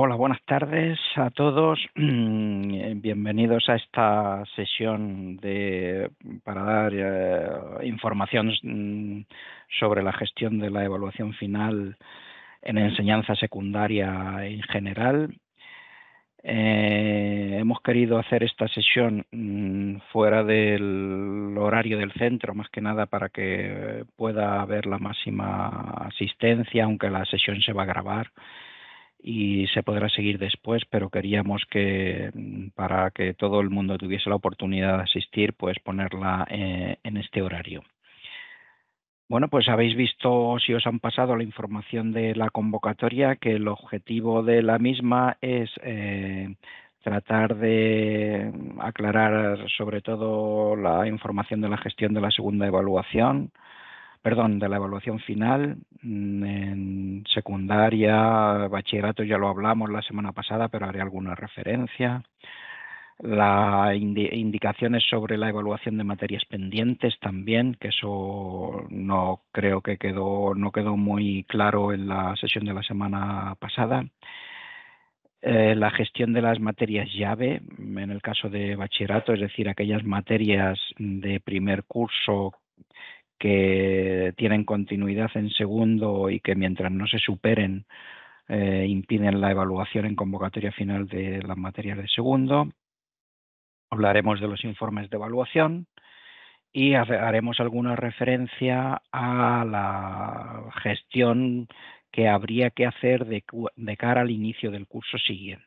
Hola, buenas tardes a todos. Eh, bienvenidos a esta sesión de, para dar eh, información mm, sobre la gestión de la evaluación final en enseñanza secundaria en general. Eh, hemos querido hacer esta sesión mm, fuera del horario del centro, más que nada para que pueda haber la máxima asistencia, aunque la sesión se va a grabar y se podrá seguir después, pero queríamos que mm, para que todo el mundo tuviese la oportunidad de asistir, pues ponerla eh, en este horario. Bueno, pues habéis visto, si os han pasado la información de la convocatoria, que el objetivo de la misma es eh, tratar de mm, aclarar sobre todo la información de la gestión de la segunda evaluación, perdón, de la evaluación final mm, en secundaria, bachillerato ya lo hablamos la semana pasada, pero haré alguna referencia. Las indicaciones sobre la evaluación de materias pendientes también, que eso no creo que quedó, no quedó muy claro en la sesión de la semana pasada. Eh, la gestión de las materias llave, en el caso de bachillerato, es decir, aquellas materias de primer curso que tienen continuidad en segundo y que mientras no se superen eh, impiden la evaluación en convocatoria final de las materias de segundo. Hablaremos de los informes de evaluación y haremos alguna referencia a la gestión que habría que hacer de cara al inicio del curso siguiente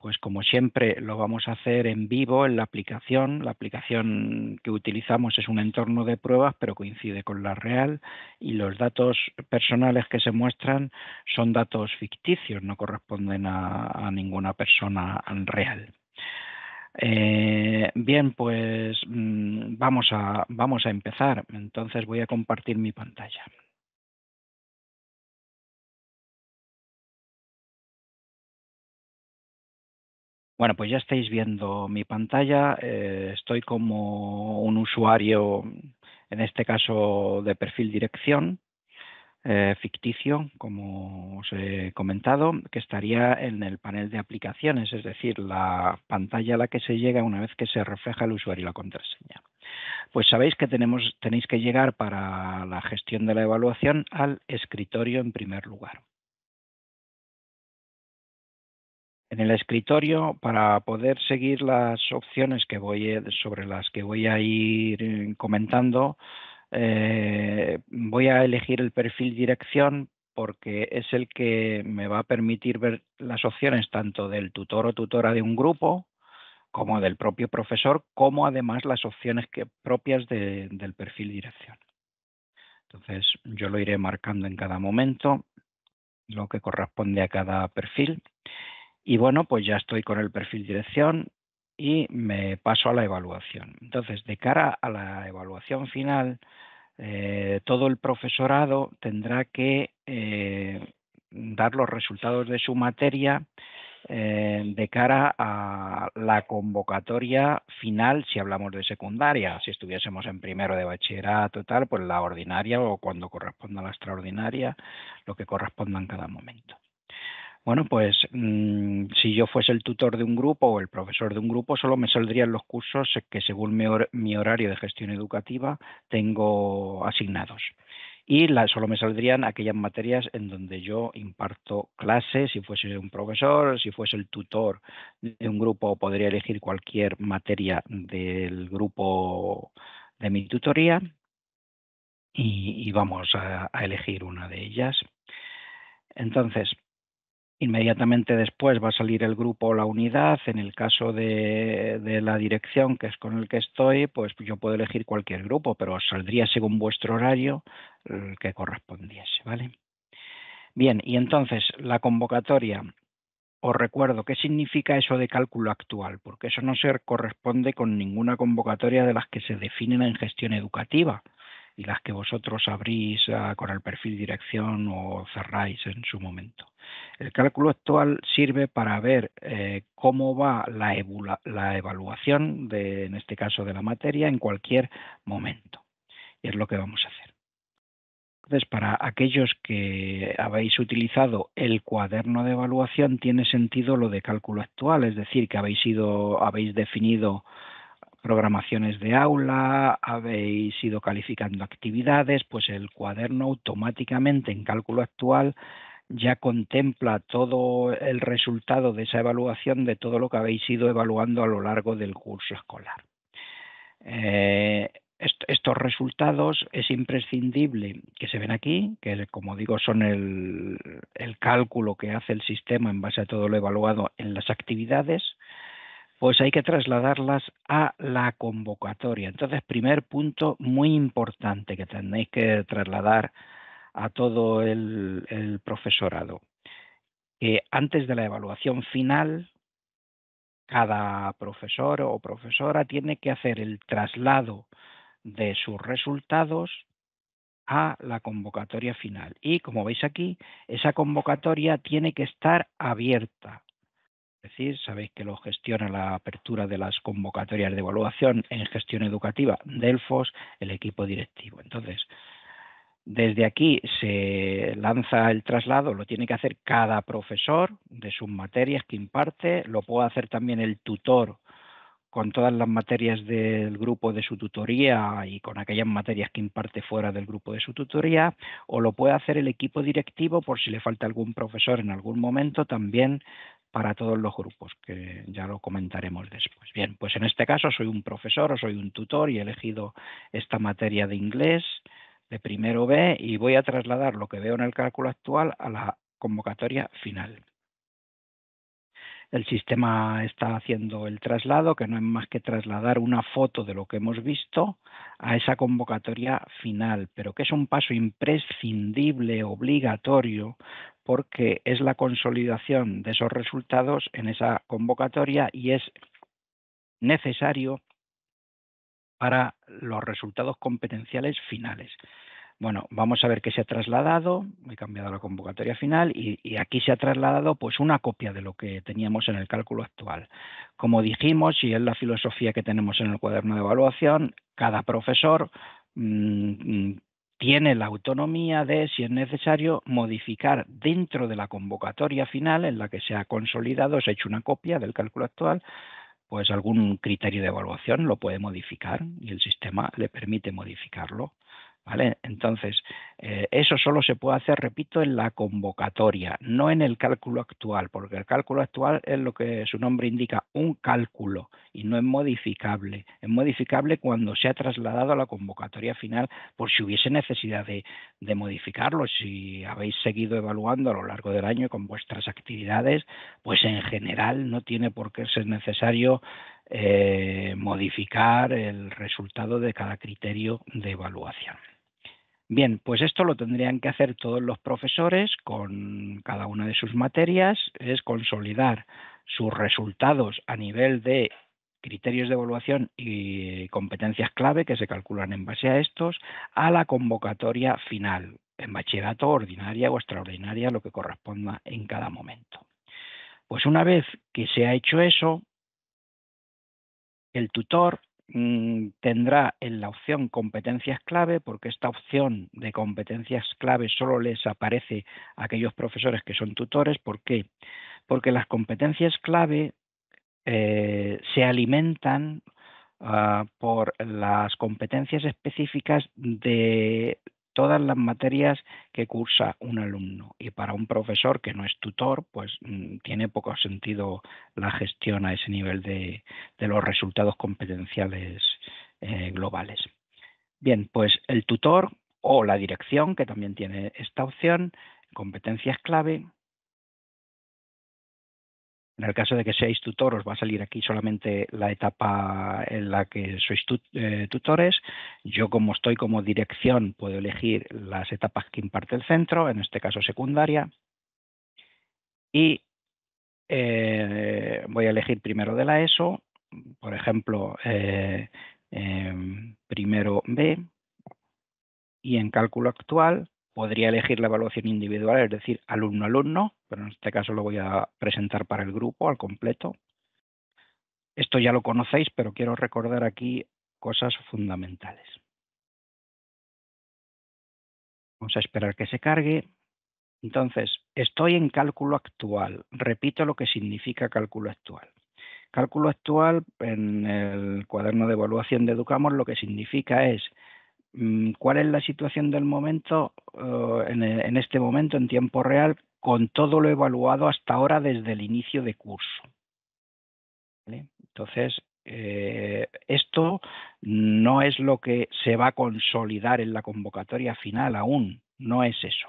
pues como siempre lo vamos a hacer en vivo en la aplicación. La aplicación que utilizamos es un entorno de pruebas, pero coincide con la real y los datos personales que se muestran son datos ficticios, no corresponden a, ninguna persona real. Eh, bien, pues mm, vamos a empezar. Entonces voy a compartir mi pantalla. Bueno, pues ya estáis viendo mi pantalla. Eh, estoy como un usuario, en este caso de perfil dirección, eh, ficticio, como os he comentado, que estaría en el panel de aplicaciones, es decir, la pantalla a la que se llega una vez que se refleja el usuario y la contraseña. Pues sabéis que tenemos, tenéis que llegar para la gestión de la evaluación al escritorio en primer lugar. en el escritorio para poder seguir las opciones que voy eh, sobre las que voy a ir eh, comentando. Eh, voy a elegir el perfil dirección porque es el que me va a permitir ver las opciones tanto del tutor o tutora de un grupo como del propio profesor, como además las opciones que, propias del perfil dirección. Entonces yo lo iré marcando en cada momento, lo que corresponde a cada perfil y bueno, pues ya estoy con el perfil dirección y me paso a la evaluación. Entonces, de cara a la evaluación final, eh, todo el profesorado tendrá que eh, dar los resultados de su materia eh, de cara a la convocatoria final, si hablamos de secundaria, si estuviésemos en primero de bachillerato tal, pues la ordinaria o cuando corresponda a la extraordinaria, lo que corresponda en cada momento. Bueno, pues mm, si yo fuese el tutor de un grupo o el profesor de un grupo, solo me saldrían los cursos que según mi, horario de gestión educativa tengo asignados y solo me saldrían aquellas materias en donde yo imparto clases, si fuese un profesor, si fuese el tutor de un grupo, podría elegir cualquier materia del grupo de mi tutoría y, vamos a, elegir una de ellas. Entonces, Inmediatamente después va a salir el grupo o la unidad. En el caso de, la dirección, que es con el que estoy, pues yo puedo elegir cualquier grupo, pero saldría según vuestro horario el que correspondiese, ¿vale? Bien, y entonces la convocatoria. Os recuerdo, ¿qué significa eso de cálculo actual? Porque eso no se corresponde con ninguna convocatoria de las que se definen en gestión educativa y las que vosotros abrís ah, con el perfil dirección o cerráis en su momento. El cálculo actual sirve para ver eh, cómo va la, la evaluación, de, en este caso de la materia, en cualquier momento. Y es lo que vamos a hacer. Entonces, para aquellos que habéis utilizado el cuaderno de evaluación, tiene sentido lo de cálculo actual, es decir, que habéis, ido, habéis definido programaciones de aula, habéis ido calificando actividades, pues el cuaderno automáticamente en cálculo actual ya contempla todo el resultado de esa evaluación de todo lo que habéis ido evaluando a lo largo del curso escolar. Eh, estos resultados es imprescindible que se ven aquí, que como digo son el, el, cálculo que hace el sistema en base a todo lo evaluado en las actividades, pues hay que trasladarlas a la convocatoria. Entonces, primer punto muy importante que tenéis que trasladar a todo el, profesorado. Eh, antes de la evaluación final, cada profesor o profesora tiene que hacer el traslado de sus resultados a la convocatoria final. Y como veis aquí, esa convocatoria tiene que estar abierta. Es decir, sabéis que lo gestiona la apertura de las convocatorias de evaluación en gestión educativa DELFOS, el equipo directivo. Entonces, desde aquí se lanza el traslado, lo tiene que hacer cada profesor de sus materias que imparte, lo puede hacer también el tutor con todas las materias del grupo de su tutoría y con aquellas materias que imparte fuera del grupo de su tutoría, o lo puede hacer el equipo directivo por si le falta algún profesor en algún momento, también para todos los grupos, que ya lo comentaremos después. Bien, pues en este caso soy un profesor o soy un tutor y he elegido esta materia de inglés de primero B y voy a trasladar lo que veo en el cálculo actual a la convocatoria final el sistema está haciendo el traslado, que no es más que trasladar una foto de lo que hemos visto a esa convocatoria final, pero que es un paso imprescindible, obligatorio, porque es la consolidación de esos resultados en esa convocatoria y es necesario para los resultados competenciales finales. Bueno, vamos a ver qué se ha trasladado. He cambiado la convocatoria final y, aquí se ha trasladado pues una copia de lo que teníamos en el cálculo actual. Como dijimos, y es la filosofía que tenemos en el cuaderno de evaluación, cada profesor mm, tiene la autonomía de, si es necesario, modificar dentro de la convocatoria final en la que se ha consolidado, se ha hecho una copia del cálculo actual, pues algún criterio de evaluación lo puede modificar y el sistema le permite modificarlo. Entonces, eh, eso solo se puede hacer, repito, en la convocatoria, no en el cálculo actual, porque el cálculo actual es lo que su nombre indica, un cálculo, y no es modificable. Es modificable cuando se ha trasladado a la convocatoria final, por si hubiese necesidad de, modificarlo, si habéis seguido evaluando a lo largo del año con vuestras actividades, pues en general no tiene por qué ser necesario eh, modificar el resultado de cada criterio de evaluación. Bien, pues esto lo tendrían que hacer todos los profesores con cada una de sus materias, es consolidar sus resultados a nivel de criterios de evaluación y competencias clave que se calculan en base a estos a la convocatoria final, en bachillerato ordinaria o extraordinaria, lo que corresponda en cada momento. Pues una vez que se ha hecho eso, el tutor Mm, tendrá en la opción competencias clave, porque esta opción de competencias clave solo les aparece a aquellos profesores que son tutores. ¿Por qué? Porque las competencias clave eh, se alimentan ah, por las competencias específicas de todas las materias que cursa un alumno. Y para un profesor que no es tutor, pues mm, tiene poco sentido la gestión a ese nivel de, los resultados competenciales eh, globales. Bien, pues el tutor o la dirección, que también tiene esta opción, competencias clave, en el caso de que seáis tutor, os va a salir aquí solamente la etapa en la que sois eh, tutores. Yo, como estoy como dirección, puedo elegir las etapas que imparte el centro, en este caso secundaria. Y eh, voy a elegir primero de la ESO, por ejemplo, eh, em, primero B. Y en cálculo actual podría elegir la evaluación individual, es decir, alumno-alumno, pero en este caso lo voy a presentar para el grupo al completo. Esto ya lo conocéis, pero quiero recordar aquí cosas fundamentales. Vamos a esperar que se cargue. Entonces, estoy en cálculo actual. Repito lo que significa cálculo actual. Cálculo actual en el cuaderno de evaluación de Educamos lo que significa es Mm, cuál es la situación del momento eh, e, en, este momento en tiempo real con todo lo evaluado hasta ahora desde el inicio de curso. Entonces, eh, esto no es lo que se va a consolidar en la convocatoria final aún, no es eso.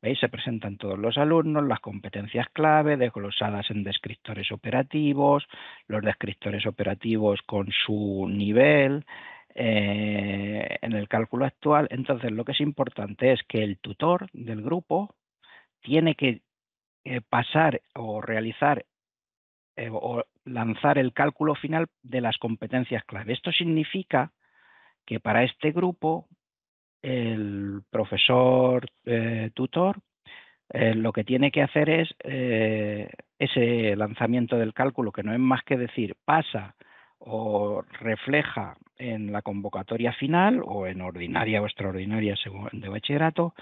¿Veis? Se presentan todos los alumnos, las competencias clave desglosadas en descriptores operativos, los descriptores operativos con su nivel, eh, en el cálculo actual. Entonces, lo que es importante es que el tutor del grupo tiene que eh, pasar o realizar eh, o lanzar el cálculo final de las competencias clave. Esto significa que para este grupo el profesor tutor lo que tiene que hacer es ese lanzamiento del cálculo, que no es más que decir, pasa o refleja en la convocatoria final o en ordinaria o extraordinaria de bachillerato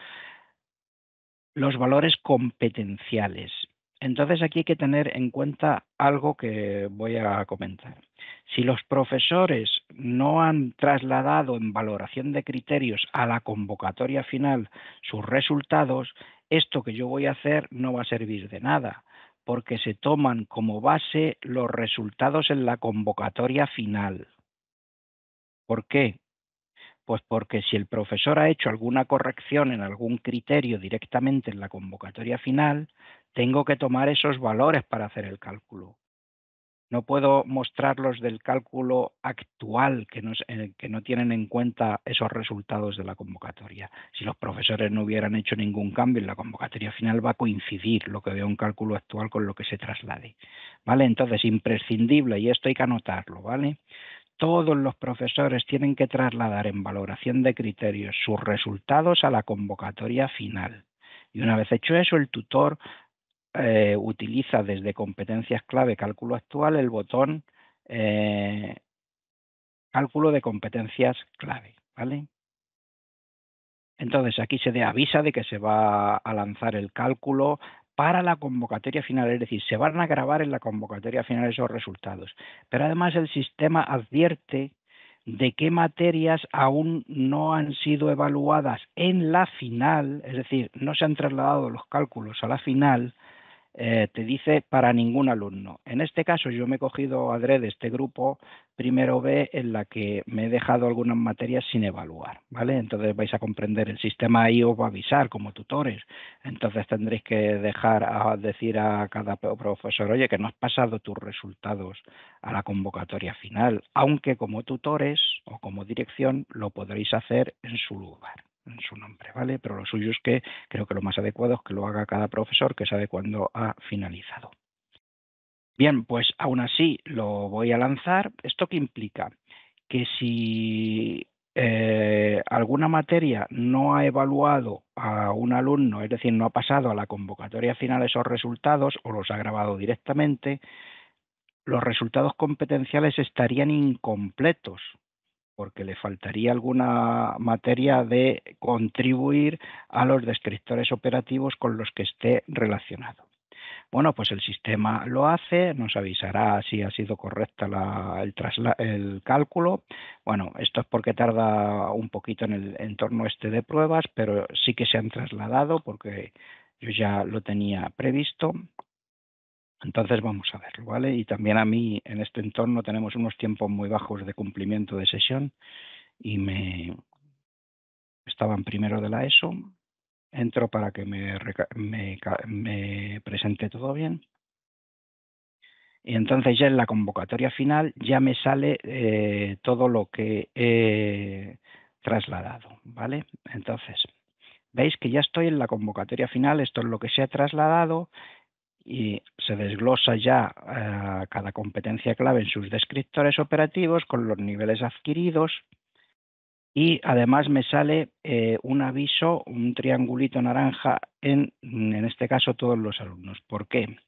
los valores competenciales. Entonces aquí hay que tener en cuenta algo que voy a comentar. Si los profesores no han trasladado en valoración de criterios a la convocatoria final sus resultados, esto que yo voy a hacer no va a servir de nada porque se toman como base los resultados en la convocatoria final. ¿Por qué? Pues porque si el profesor ha hecho alguna corrección en algún criterio directamente en la convocatoria final, tengo que tomar esos valores para hacer el cálculo no puedo mostrarlos del cálculo actual eh, que no, tienen en cuenta esos resultados de la convocatoria. Si los profesores no hubieran hecho ningún cambio en la convocatoria final, va a coincidir lo que veo un cálculo actual con lo que se traslade. ¿Vale? Entonces, imprescindible, y esto hay que anotarlo, ¿vale? Todos los profesores tienen que trasladar en valoración de criterios sus resultados a la convocatoria final. Y una vez hecho eso, el tutor eh, utiliza desde competencias clave cálculo actual el botón eh, cálculo de competencias clave, ¿vale? Entonces aquí se de avisa de que se va a lanzar el cálculo para la convocatoria final, es decir, se van a grabar en la convocatoria final esos resultados. Pero además el sistema advierte de qué materias aún no han sido evaluadas en la final, es decir, no se han trasladado los cálculos a la final, eh, te dice para ningún alumno. En este caso yo me he cogido de este grupo primero B en la que me he dejado algunas materias sin evaluar, ¿vale? Entonces vais a comprender el sistema y os va a avisar como tutores. Entonces tendréis que dejar a decir a cada profesor, oye, que no has pasado tus resultados a la convocatoria final, aunque como tutores o como dirección lo podréis hacer en su lugar en su nombre, ¿vale? Pero lo suyo es que creo que lo más adecuado es que lo haga cada profesor que sabe cuándo ha finalizado. Bien, pues aún así lo voy a lanzar. ¿Esto qué implica? Que si eh, alguna materia no ha evaluado a un alumno, es decir, no ha pasado a la convocatoria final esos resultados o los ha grabado directamente, los resultados competenciales estarían incompletos porque le faltaría alguna materia de contribuir a los descriptores operativos con los que esté relacionado. Bueno, pues el sistema lo hace, nos avisará si ha sido correcta el, cálculo. Bueno, esto es porque tarda un poquito en el entorno este de pruebas, pero sí que se han trasladado porque yo ya lo tenía previsto. Entonces vamos a verlo, ¿vale? Y también a mí en este entorno tenemos unos tiempos muy bajos de cumplimiento de sesión y me estaban primero de la ESO, entro para que me, presente todo bien. Y entonces ya en la convocatoria final ya me sale eh, todo lo que he trasladado, ¿vale? Entonces, veis que ya estoy en la convocatoria final, esto es lo que se ha trasladado y se desglosa ya eh, cada competencia clave en sus descriptores operativos con los niveles adquiridos y además me sale eh, un aviso, un triangulito naranja en, en este caso, todos los alumnos. ¿Por qué?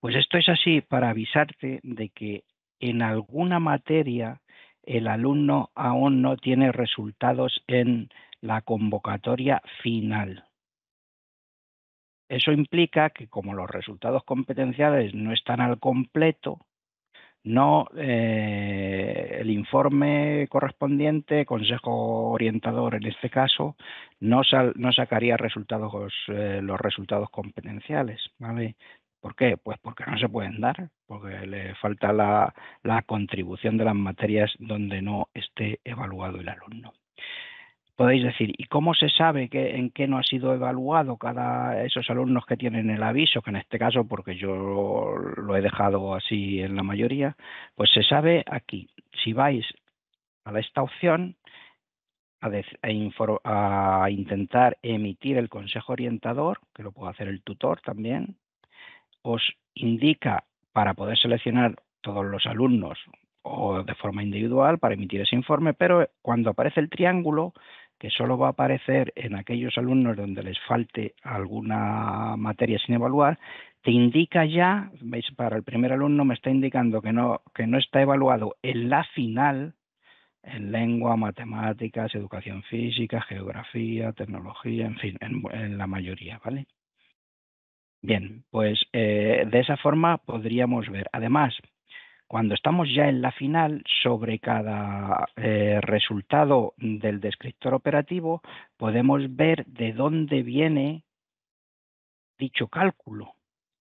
Pues esto es así para avisarte de que en alguna materia el alumno aún no tiene resultados en la convocatoria final. Eso implica que como los resultados competenciales no están al completo, no eh, el informe correspondiente, consejo orientador en este caso, no, sacaría resultados eh, los resultados competenciales, ¿Por qué? Pues porque no se pueden dar, porque le falta la contribución de las materias donde no esté evaluado el alumno podéis decir, ¿y cómo se sabe que, en qué no ha sido evaluado cada esos alumnos que tienen el aviso? Que en este caso, porque yo lo he dejado así en la mayoría, pues se sabe aquí. Si vais a esta opción a, a intentar emitir el consejo orientador, que lo puede hacer el tutor también, os indica para poder seleccionar todos los alumnos o de forma individual para emitir ese informe, pero cuando aparece el triángulo que solo va a aparecer en aquellos alumnos donde les falte alguna materia sin evaluar, te indica ya, veis, para el primer alumno me está indicando que no, que no está evaluado en la final, en lengua, matemáticas, educación física, geografía, tecnología, en fin, en, la mayoría, ¿vale? Bien, pues eh, de esa forma podríamos ver. Además, cuando estamos ya en la final, sobre cada eh, resultado del descriptor operativo, podemos ver de dónde viene dicho cálculo.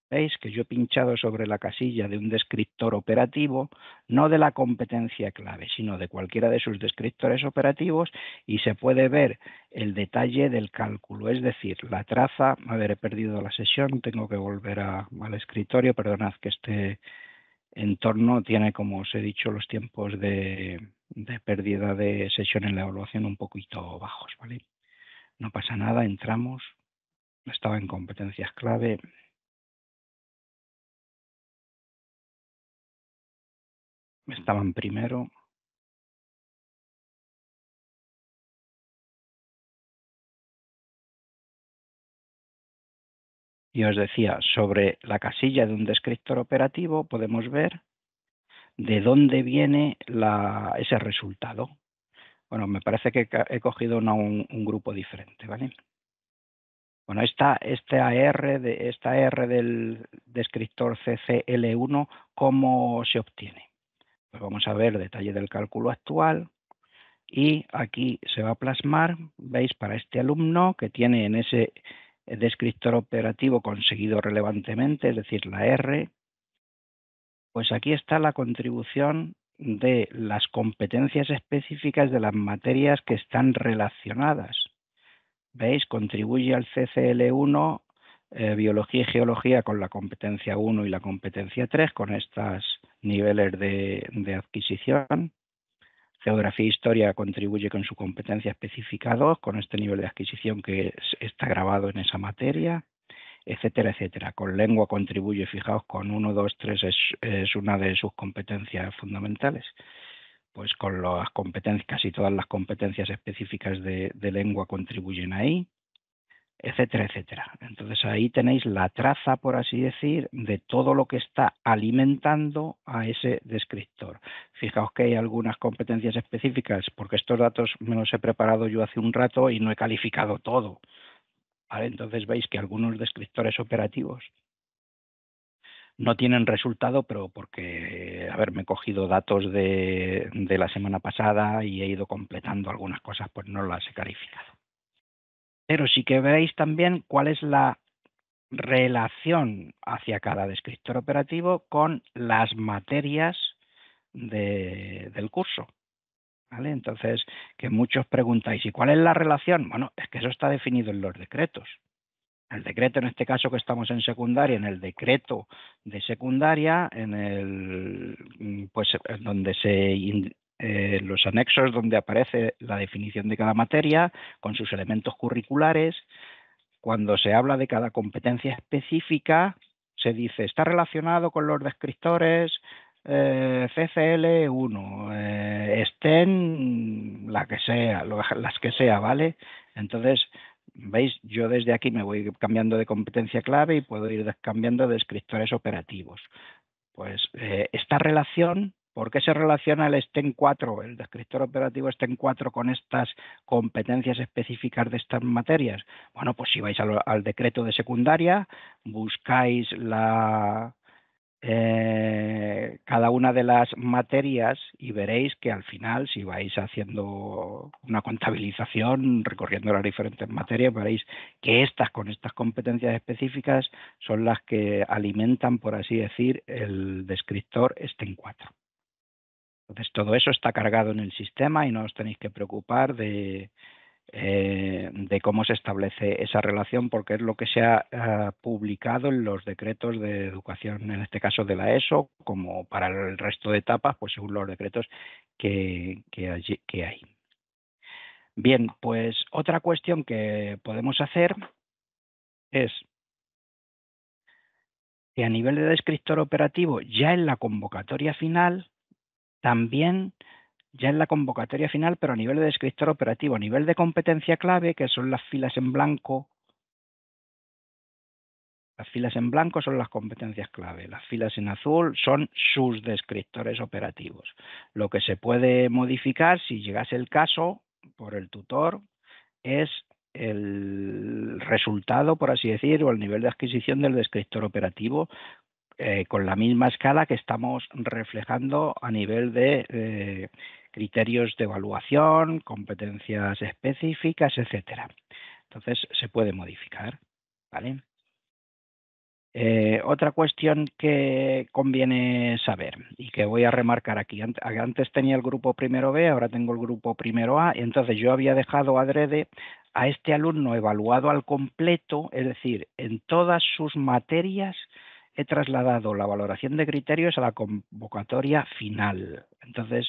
Veis que yo he pinchado sobre la casilla de un descriptor operativo, no de la competencia clave, sino de cualquiera de sus descriptores operativos y se puede ver el detalle del cálculo, es decir, la traza, a ver, he perdido la sesión, tengo que volver al escritorio, perdonad que esté entorno tiene, como os he dicho, los tiempos de, de pérdida de sesión en la evaluación un poquito bajos, ¿vale? No pasa nada, entramos, estaba en competencias clave. Estaban primero, Y os decía, sobre la casilla de un descriptor operativo podemos ver de dónde viene ese resultado. Bueno, me parece que he cogido un, grupo diferente, ¿vale? Bueno, esta, este R, de, esta del descriptor CCL1, ¿cómo se obtiene? Pues vamos a ver detalle del cálculo actual y aquí se va a plasmar, veis, para este alumno que tiene en ese descriptor operativo conseguido relevantemente, es decir, la R, pues aquí está la contribución de las competencias específicas de las materias que están relacionadas. ¿Veis? Contribuye al CCL1 eh, biología y geología con la competencia 1 y la competencia 3, con estos niveles de adquisición. Geografía e Historia contribuye con su competencia específica 2, con este nivel de adquisición que está grabado en esa materia, etcétera, etcétera. Con lengua contribuye, fijaos, con 1, 2, 3 es, una de sus competencias fundamentales. Pues con las competencias, casi todas las competencias específicas de lengua contribuyen ahí etcétera, etcétera. Entonces ahí tenéis la traza, por así decir, de todo lo que está alimentando a ese descriptor. Fijaos que hay algunas competencias específicas, porque estos datos me los he preparado yo hace un rato y no he calificado todo. Entonces veis que algunos descriptores operativos no tienen resultado, pero porque, a ver, me he cogido datos de, de la semana pasada y he ido completando algunas cosas, pues no las he calificado pero sí que veréis también cuál es la relación hacia cada descriptor operativo con las materias del curso. ¿Vale? Entonces, que muchos preguntáis, ¿y cuál es la relación? Bueno, es que eso está definido en los decretos. El decreto, en este caso que estamos en secundaria, en el decreto de secundaria, en el mm, pues donde se eh, los anexos donde aparece la definición de cada materia con sus elementos curriculares. Cuando se habla de cada competencia específica, se dice está relacionado con los descriptores eh, CCL1, eh, Estén la que sea, las que sea, ¿vale? Entonces, veis, yo desde aquí me voy cambiando de competencia clave y puedo ir cambiando de descriptores operativos. Pues esta relación ¿Por qué se relaciona el STEM 4, el descriptor operativo STEM 4, con estas competencias específicas de estas materias? Bueno, pues si vais al, decreto de secundaria, buscáis la, eh, cada una de las materias y veréis que al final, si vais haciendo una contabilización, recorriendo las diferentes materias, veréis que estas, con estas competencias específicas, son las que alimentan, por así decir, el descriptor STEM 4. Entonces, todo eso está cargado en el sistema y no os tenéis que preocupar de, eh, cómo se establece esa relación, porque es lo que se ha publicado en los decretos de educación, en este caso de la ESO, como para el resto de etapas, pues según los decretos que, que hay. Bien, pues otra cuestión que podemos hacer es que a nivel de descriptor operativo, ya en la convocatoria final, también ya en la convocatoria final, pero a nivel de descriptor operativo, a nivel de competencia clave, que son las filas en blanco. Las filas en blanco son las competencias clave, las filas en azul son sus descriptores operativos. Lo que se puede modificar, si llegase el caso, por el tutor, es el resultado, por así decir, o el nivel de adquisición del descriptor operativo eh, con la misma escala que estamos reflejando a nivel de eh, criterios de evaluación, competencias específicas, etcétera. Entonces se puede modificar, eh, otra cuestión que conviene saber y que voy a remarcar aquí. Antes tenía el grupo primero B, ahora tengo el grupo primero A. Y entonces yo había dejado adrede a este alumno evaluado al completo, es decir, en todas sus materias he trasladado la valoración de criterios a la convocatoria final. Entonces,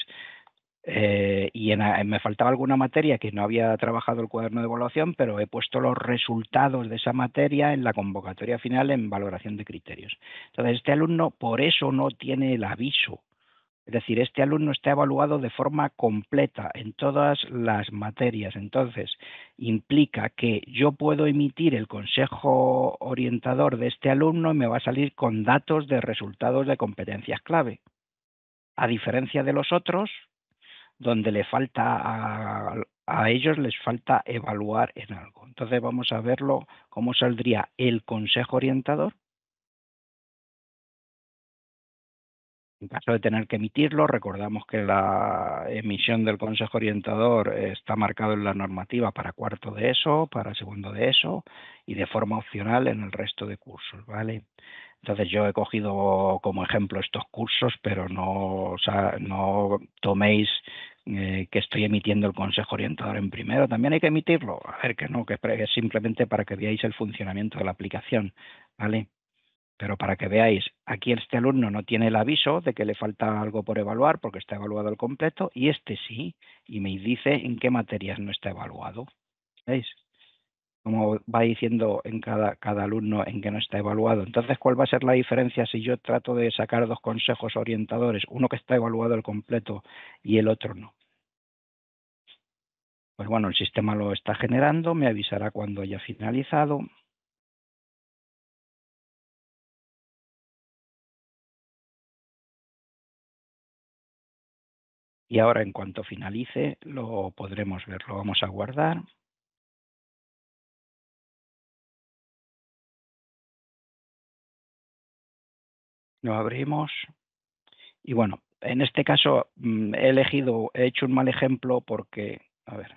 eh, y eh, me faltaba alguna materia que no había trabajado el cuaderno de evaluación, pero he puesto los resultados de esa materia en la convocatoria final en valoración de criterios. Entonces, este alumno por eso no tiene el aviso es decir, este alumno está evaluado de forma completa en todas las materias. Entonces, implica que yo puedo emitir el consejo orientador de este alumno y me va a salir con datos de resultados de competencias clave. A diferencia de los otros, donde le falta a, ellos les falta evaluar en algo. Entonces vamos a verlo cómo saldría el consejo orientador En caso de tener que emitirlo, recordamos que la emisión del Consejo Orientador está marcado en la normativa para cuarto de ESO, para segundo de ESO y de forma opcional en el resto de cursos, ¿vale? Entonces yo he cogido como ejemplo estos cursos, pero no, no toméis eh, que estoy emitiendo el Consejo Orientador en primero. También hay que emitirlo. A ver, que no, que es simplemente para que veáis el funcionamiento de la aplicación, ¿vale? Pero para que veáis, aquí este alumno no tiene el aviso de que le falta algo por evaluar porque está evaluado al completo y este sí, y me dice en qué materias no está evaluado. ¿Veis? Como va diciendo en cada, cada alumno en qué no está evaluado. Entonces, ¿cuál va a ser la diferencia si yo trato de sacar dos consejos orientadores, uno que está evaluado al completo y el otro no? Pues bueno, el sistema lo está generando, me avisará cuando haya finalizado, y ahora en cuanto finalice lo podremos ver. Lo vamos a guardar. Lo abrimos. Y bueno, en este caso mm, he elegido, he hecho un mal ejemplo porque, a ver,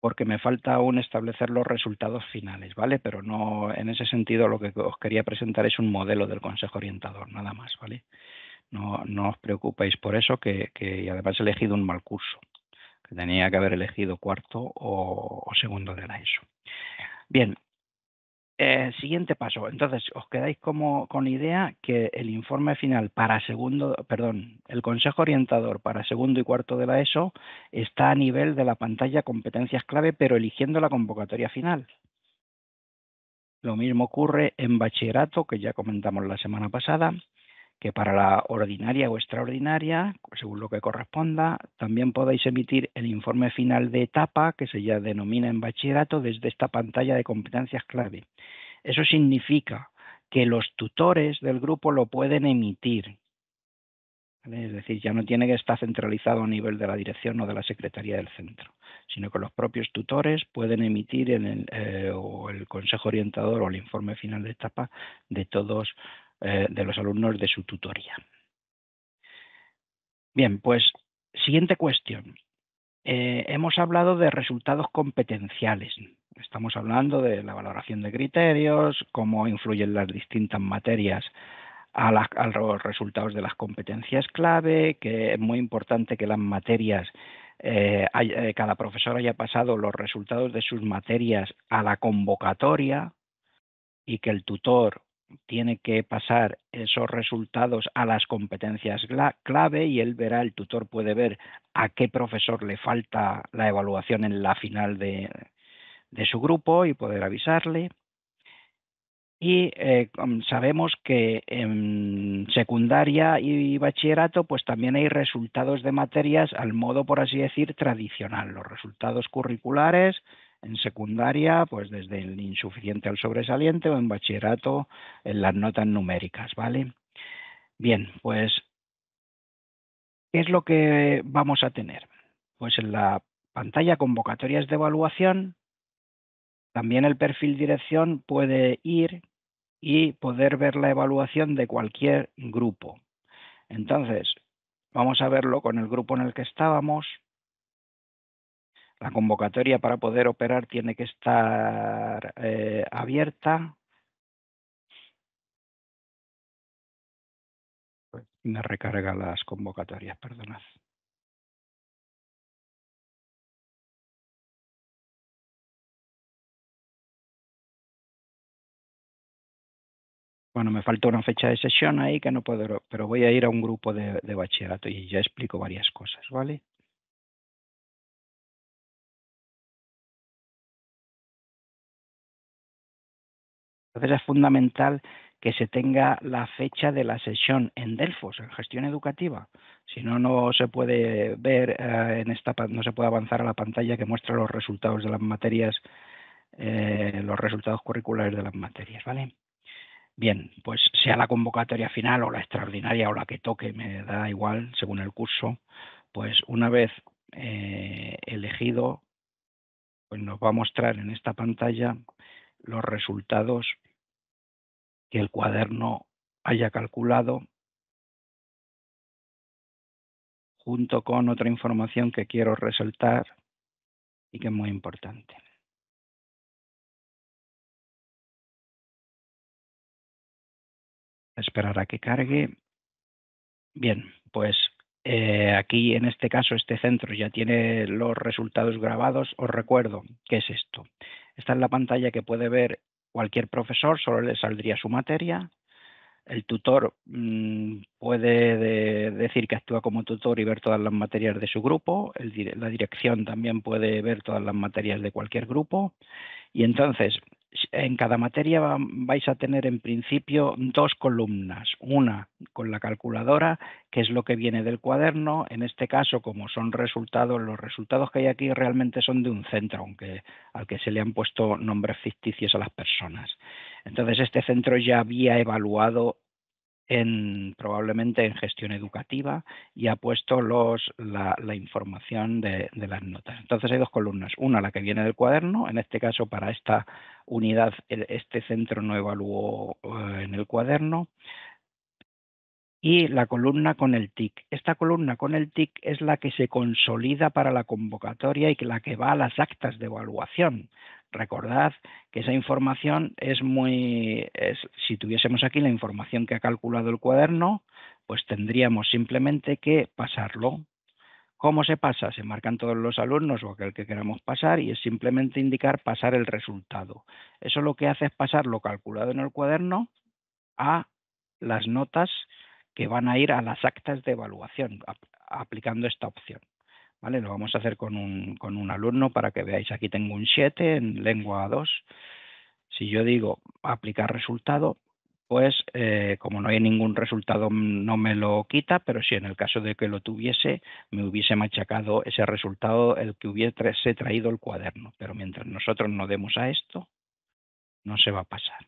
porque me falta aún establecer los resultados finales, ¿vale? Pero no, en ese sentido lo que os quería presentar es un modelo del consejo orientador, nada más, ¿vale? vale no, os preocupéis por eso, que, y además he elegido un mal curso, que tenía que haber elegido cuarto o, segundo de la ESO. Bien, eh, siguiente paso. Entonces, os quedáis como con idea que el informe final para segundo, perdón, el consejo orientador para segundo y cuarto de la ESO está a nivel de la pantalla competencias clave, pero eligiendo la convocatoria final. Lo mismo ocurre en bachillerato, que ya comentamos la semana pasada, que para la ordinaria o extraordinaria, según lo que corresponda, también podéis emitir el informe final de etapa, que se ya denomina en bachillerato, desde esta pantalla de competencias clave. Eso significa que los tutores del grupo lo pueden emitir. Es decir, ya no tiene que estar centralizado a nivel de la dirección o de la secretaría del centro, sino que los propios tutores pueden emitir en el, eh, el consejo orientador o el informe final de etapa de todos eh, de los alumnos de su tutoría. Bien, pues siguiente cuestión. Eh, hemos hablado de resultados competenciales. Estamos hablando de la valoración de criterios, cómo influyen las distintas materias a, los resultados de las competencias clave, que es muy importante que las materias, eh, cada profesor haya pasado los resultados de sus materias a la convocatoria y que el tutor tiene que pasar esos resultados a las competencias clave y él verá, el tutor puede ver a qué profesor le falta la evaluación en la final de, su grupo y poder avisarle. Y eh, sabemos que en secundaria y bachillerato pues también hay resultados de materias al modo, por así decir, tradicional, los resultados curriculares, en secundaria, pues desde el insuficiente al sobresaliente o en bachillerato en las notas numéricas, ¿vale? Bien, pues, ¿qué es lo que vamos a tener? Pues en la pantalla convocatorias de evaluación, también el perfil dirección puede ir y poder ver la evaluación de cualquier grupo. Entonces, vamos a verlo con el grupo en el que estábamos, la convocatoria para poder operar tiene que estar eh, abierta. Pues, me recarga las convocatorias, perdonad. Bueno, me falta una fecha de sesión ahí que no puedo, pero voy a ir a un grupo de bachillerato y ya explico varias cosas, ¿vale? Entonces es fundamental que se tenga la fecha de la sesión en Delfos, en gestión educativa. Si no, no se puede ver eh, en esta, no se puede avanzar a la pantalla que muestra los resultados de las materias, eh, los resultados curriculares de las materias, ¿vale? Bien, pues sea la convocatoria final o la extraordinaria o la que toque, me da igual según el curso, pues una vez eh, elegido, pues nos va a mostrar en esta pantalla los resultados que el cuaderno haya calculado junto con otra información que quiero resaltar y que es muy importante. Esperar a que cargue. Bien, pues eh, aquí en este caso este centro ya tiene los resultados grabados. Os recuerdo qué es esto. Esta es la pantalla que puede ver cualquier profesor solo le saldría su materia. El tutor mm, puede decir que actúa como tutor y ver todas las materias de su grupo. la dirección también puede ver todas las materias de cualquier grupo. Y entonces, en cada materia vais a tener en principio dos columnas, una con la calculadora, que es lo que viene del cuaderno, en este caso como son resultados, los resultados que hay aquí realmente son de un centro, aunque al que se le han puesto nombres ficticios a las personas. Entonces este centro ya había evaluado en, probablemente en gestión educativa y ha puesto los, la, información de, las notas. Entonces hay dos columnas, una la que viene del cuaderno, en este caso para esta unidad este centro no evaluó eh, en el cuaderno, y la columna con el TIC. Esta columna con el TIC es la que se consolida para la convocatoria y la que va a las actas de evaluación. Recordad que esa información es muy, si tuviésemos aquí la información que ha calculado el cuaderno, pues tendríamos simplemente que pasarlo. ¿Cómo se pasa? Se marcan todos los alumnos o aquel que queramos pasar y es simplemente indicar pasar el resultado. Eso lo que hace es pasar lo calculado en el cuaderno a las notas que van a ir a las actas de evaluación aplicando esta opción. Lo vamos a hacer con un, alumno para que veáis. Aquí tengo un 7 en lengua 2. Si yo digo aplicar resultado, pues eh, como no hay ningún resultado no me lo quita, pero si en el caso de que lo tuviese, me hubiese machacado ese resultado el que hubiese traído el cuaderno. Pero mientras nosotros no demos a esto, no se va a pasar.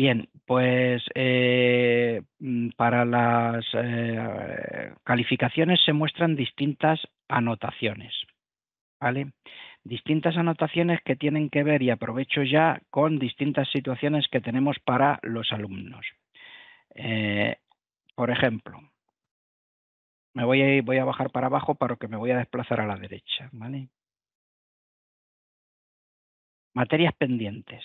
Bien, pues eh, mm, para las eh, calificaciones se muestran distintas anotaciones, ¿vale? Distintas anotaciones que tienen que ver, y aprovecho ya, con distintas situaciones que tenemos para los alumnos. Eh, por ejemplo, me voy a, voy a bajar para abajo para que me voy a desplazar a la derecha, Materias pendientes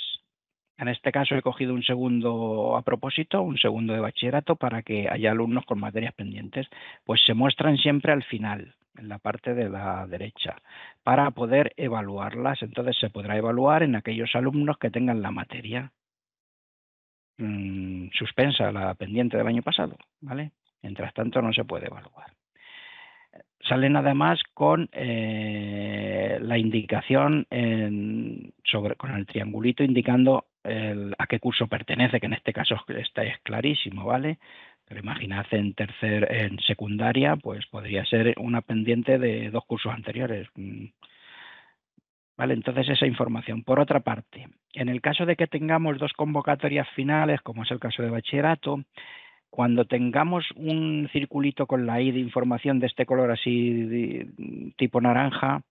en este caso he cogido un segundo a propósito, un segundo de bachillerato, para que haya alumnos con materias pendientes. Pues se muestran siempre al final, en la parte de la derecha, para poder evaluarlas. Entonces se podrá evaluar en aquellos alumnos que tengan la materia mm, suspensa, la pendiente del año pasado, ¿vale? Mientras tanto no se puede evaluar. Salen además con eh, la indicación con el triangulito indicando a qué curso pertenece, que en este caso está es clarísimo, ¿vale? Pero imaginad en tercer, en secundaria, pues podría ser una pendiente de dos cursos anteriores. Mm. Vale, entonces esa información. Por otra parte, en el caso de que tengamos dos convocatorias finales, como es el caso de bachillerato, cuando tengamos un circulito con la I de información de este color así tipo naranja,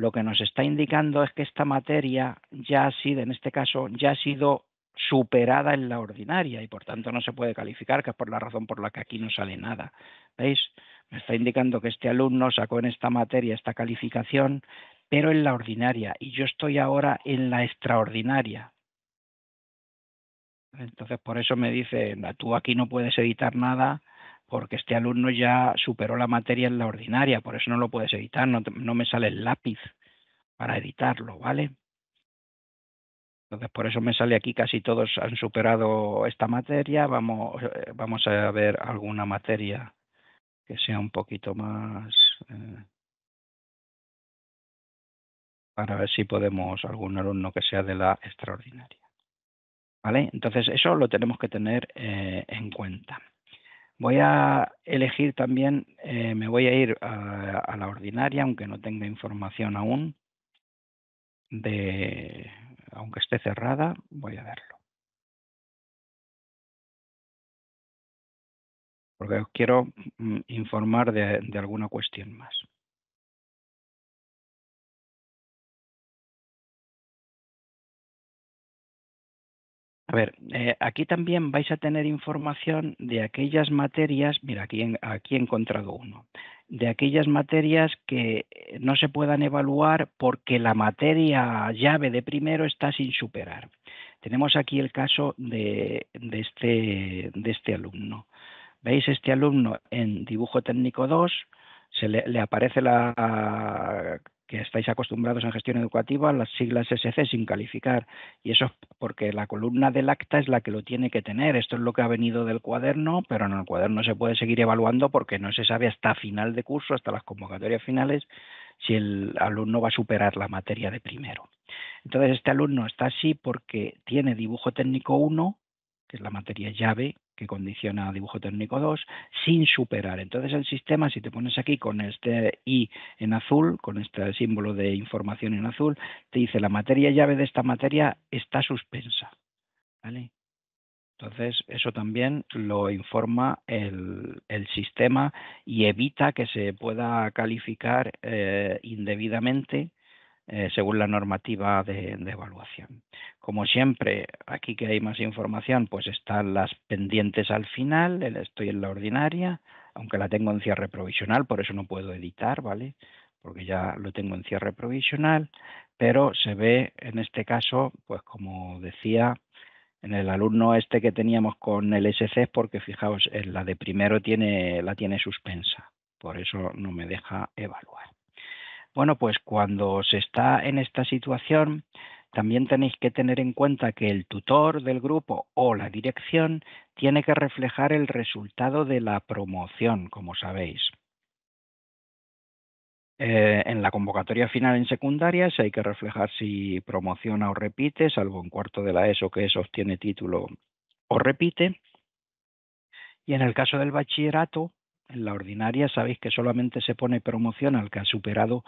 lo que nos está indicando es que esta materia ya ha sido, en este caso, ya ha sido superada en la ordinaria y por tanto no se puede calificar, que es por la razón por la que aquí no sale nada. ¿Veis? Me está indicando que este alumno sacó en esta materia esta calificación, pero en la ordinaria, y yo estoy ahora en la extraordinaria. Entonces por eso me dice, tú aquí no puedes editar nada porque este alumno ya superó la materia en la ordinaria, por eso no lo puedes editar, no, me sale el lápiz para editarlo, ¿vale? Entonces, por eso me sale aquí casi todos han superado esta materia. Vamos, eh, a ver alguna materia que sea un poquito más... Eh, para ver si podemos algún alumno que sea de la extraordinaria. ¿Vale? Entonces, eso lo tenemos que tener eh, en cuenta. Voy a elegir también, eh, me voy a ir a, la ordinaria, aunque no tenga información aún, de, aunque esté cerrada, voy a verlo. Porque os quiero mm, informar de alguna cuestión más. A ver, eh, aquí también vais a tener información de aquellas materias, mira, aquí, he encontrado uno, de aquellas materias que eh, no se puedan evaluar porque la materia llave de primero está sin superar. Tenemos aquí el caso de, este, este, alumno. ¿Veis? Este alumno en dibujo técnico 2 se le aparece la que estáis acostumbrados en gestión educativa, las siglas SC sin calificar. Y eso porque la columna del acta es la que lo tiene que tener. Esto es lo que ha venido del cuaderno, pero en el cuaderno se puede seguir evaluando porque no se sabe hasta final de curso, hasta las convocatorias finales, si el alumno va a superar la materia de primero. Entonces, este alumno está así porque tiene dibujo técnico 1, que es la materia llave, que condiciona dibujo técnico 2, sin superar. Entonces el sistema, si te pones aquí con este I en azul, con este símbolo de información en azul, te dice la materia llave de esta materia está suspensa. Entonces, eso también lo informa el, sistema y evita que se pueda calificar eh, indebidamente eh, según la normativa de, evaluación. Como siempre, aquí que hay más información, pues están las pendientes al final, estoy en la ordinaria, aunque la tengo en cierre provisional, por eso no puedo editar, ¿vale? Porque ya lo tengo en cierre provisional, pero se ve en este caso, pues como decía, en el alumno este que teníamos con el SC, porque fijaos, la de primero tiene, la tiene suspensa, por eso no me deja evaluar. Bueno, pues cuando se está en esta situación, también tenéis que tener en cuenta que el tutor del grupo o la dirección tiene que reflejar el resultado de la promoción, como sabéis. Eh, en la convocatoria final en secundaria se hay que reflejar si promociona o repite, salvo en cuarto de la ESO que es obtiene título o repite. Y en el caso del bachillerato, en la ordinaria sabéis que solamente se pone promoción al que ha superado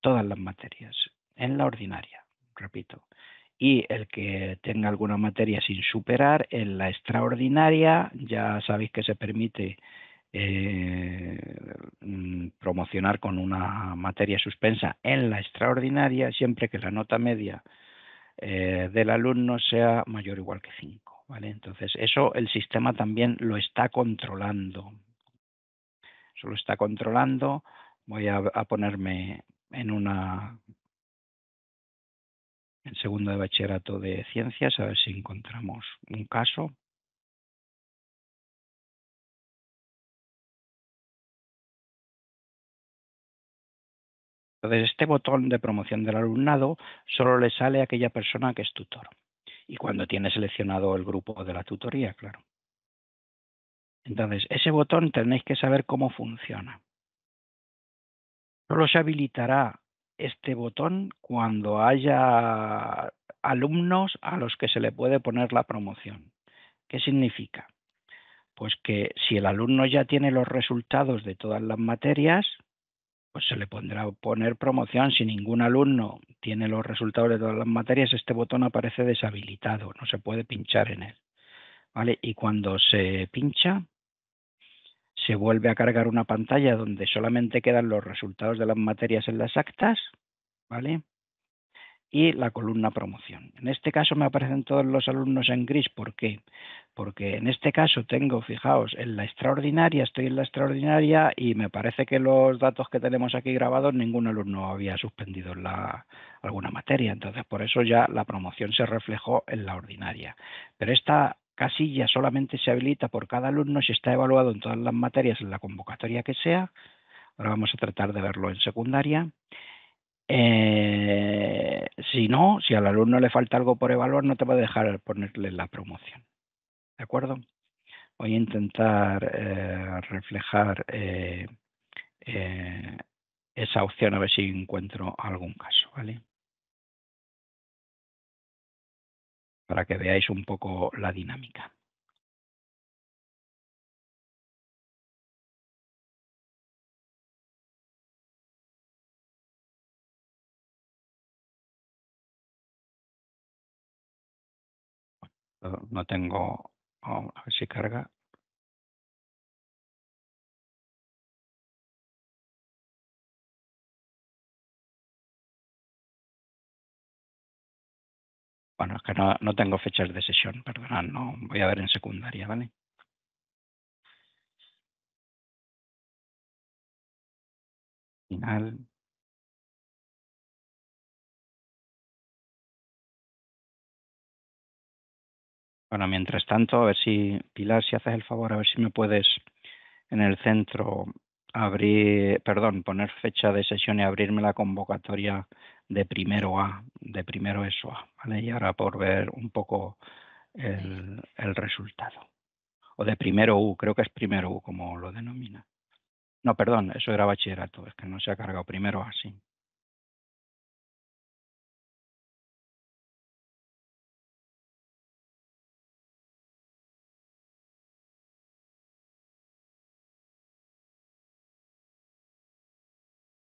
todas las materias. En la ordinaria, repito. Y el que tenga alguna materia sin superar, en la extraordinaria ya sabéis que se permite eh, mm, promocionar con una materia suspensa en la extraordinaria siempre que la nota media eh, del alumno sea mayor o igual que 5. ¿vale? Entonces, eso el sistema también lo está controlando. Solo está controlando. Voy a, a ponerme en una en segundo de bachillerato de ciencias a ver si encontramos un caso. Entonces, este botón de promoción del alumnado solo le sale a aquella persona que es tutor. Y cuando tiene seleccionado el grupo de la tutoría, claro. Entonces, ese botón tenéis que saber cómo funciona. Solo se habilitará este botón cuando haya alumnos a los que se le puede poner la promoción. ¿Qué significa? Pues que si el alumno ya tiene los resultados de todas las materias, pues se le pondrá poner promoción. Si ningún alumno tiene los resultados de todas las materias, este botón aparece deshabilitado, no se puede pinchar en él. ¿Vale? Y cuando se pincha, se vuelve a cargar una pantalla donde solamente quedan los resultados de las materias en las actas, ¿vale? Y la columna promoción. En este caso me aparecen todos los alumnos en gris. ¿Por qué? Porque en este caso tengo, fijaos, en la extraordinaria, estoy en la extraordinaria y me parece que los datos que tenemos aquí grabados, ningún alumno había suspendido alguna materia. Entonces, por eso ya la promoción se reflejó en la ordinaria. Pero esta casilla solamente se habilita por cada alumno si está evaluado en todas las materias en la convocatoria que sea. Ahora vamos a tratar de verlo en secundaria. Eh, si no, si al alumno le falta algo por evaluar, no te voy a dejar ponerle la promoción. ¿De acuerdo? Voy a intentar eh, reflejar eh, esa opción a ver si encuentro algún caso. ¿vale? para que veáis un poco la dinámica. No tengo... a ver si carga. Bueno, es que no, tengo fechas de sesión, perdonad, no voy a ver en secundaria, ¿vale? Final. Bueno, mientras tanto, a ver si, Pilar, si haces el favor, a ver si me puedes en el centro abrir, perdón, poner fecha de sesión y abrirme la convocatoria de primero A, de primero a ¿vale? Y ahora por ver un poco el, el resultado. O de primero U, creo que es primero U como lo denomina. No, perdón, eso era bachillerato, es que no se ha cargado primero A, sí.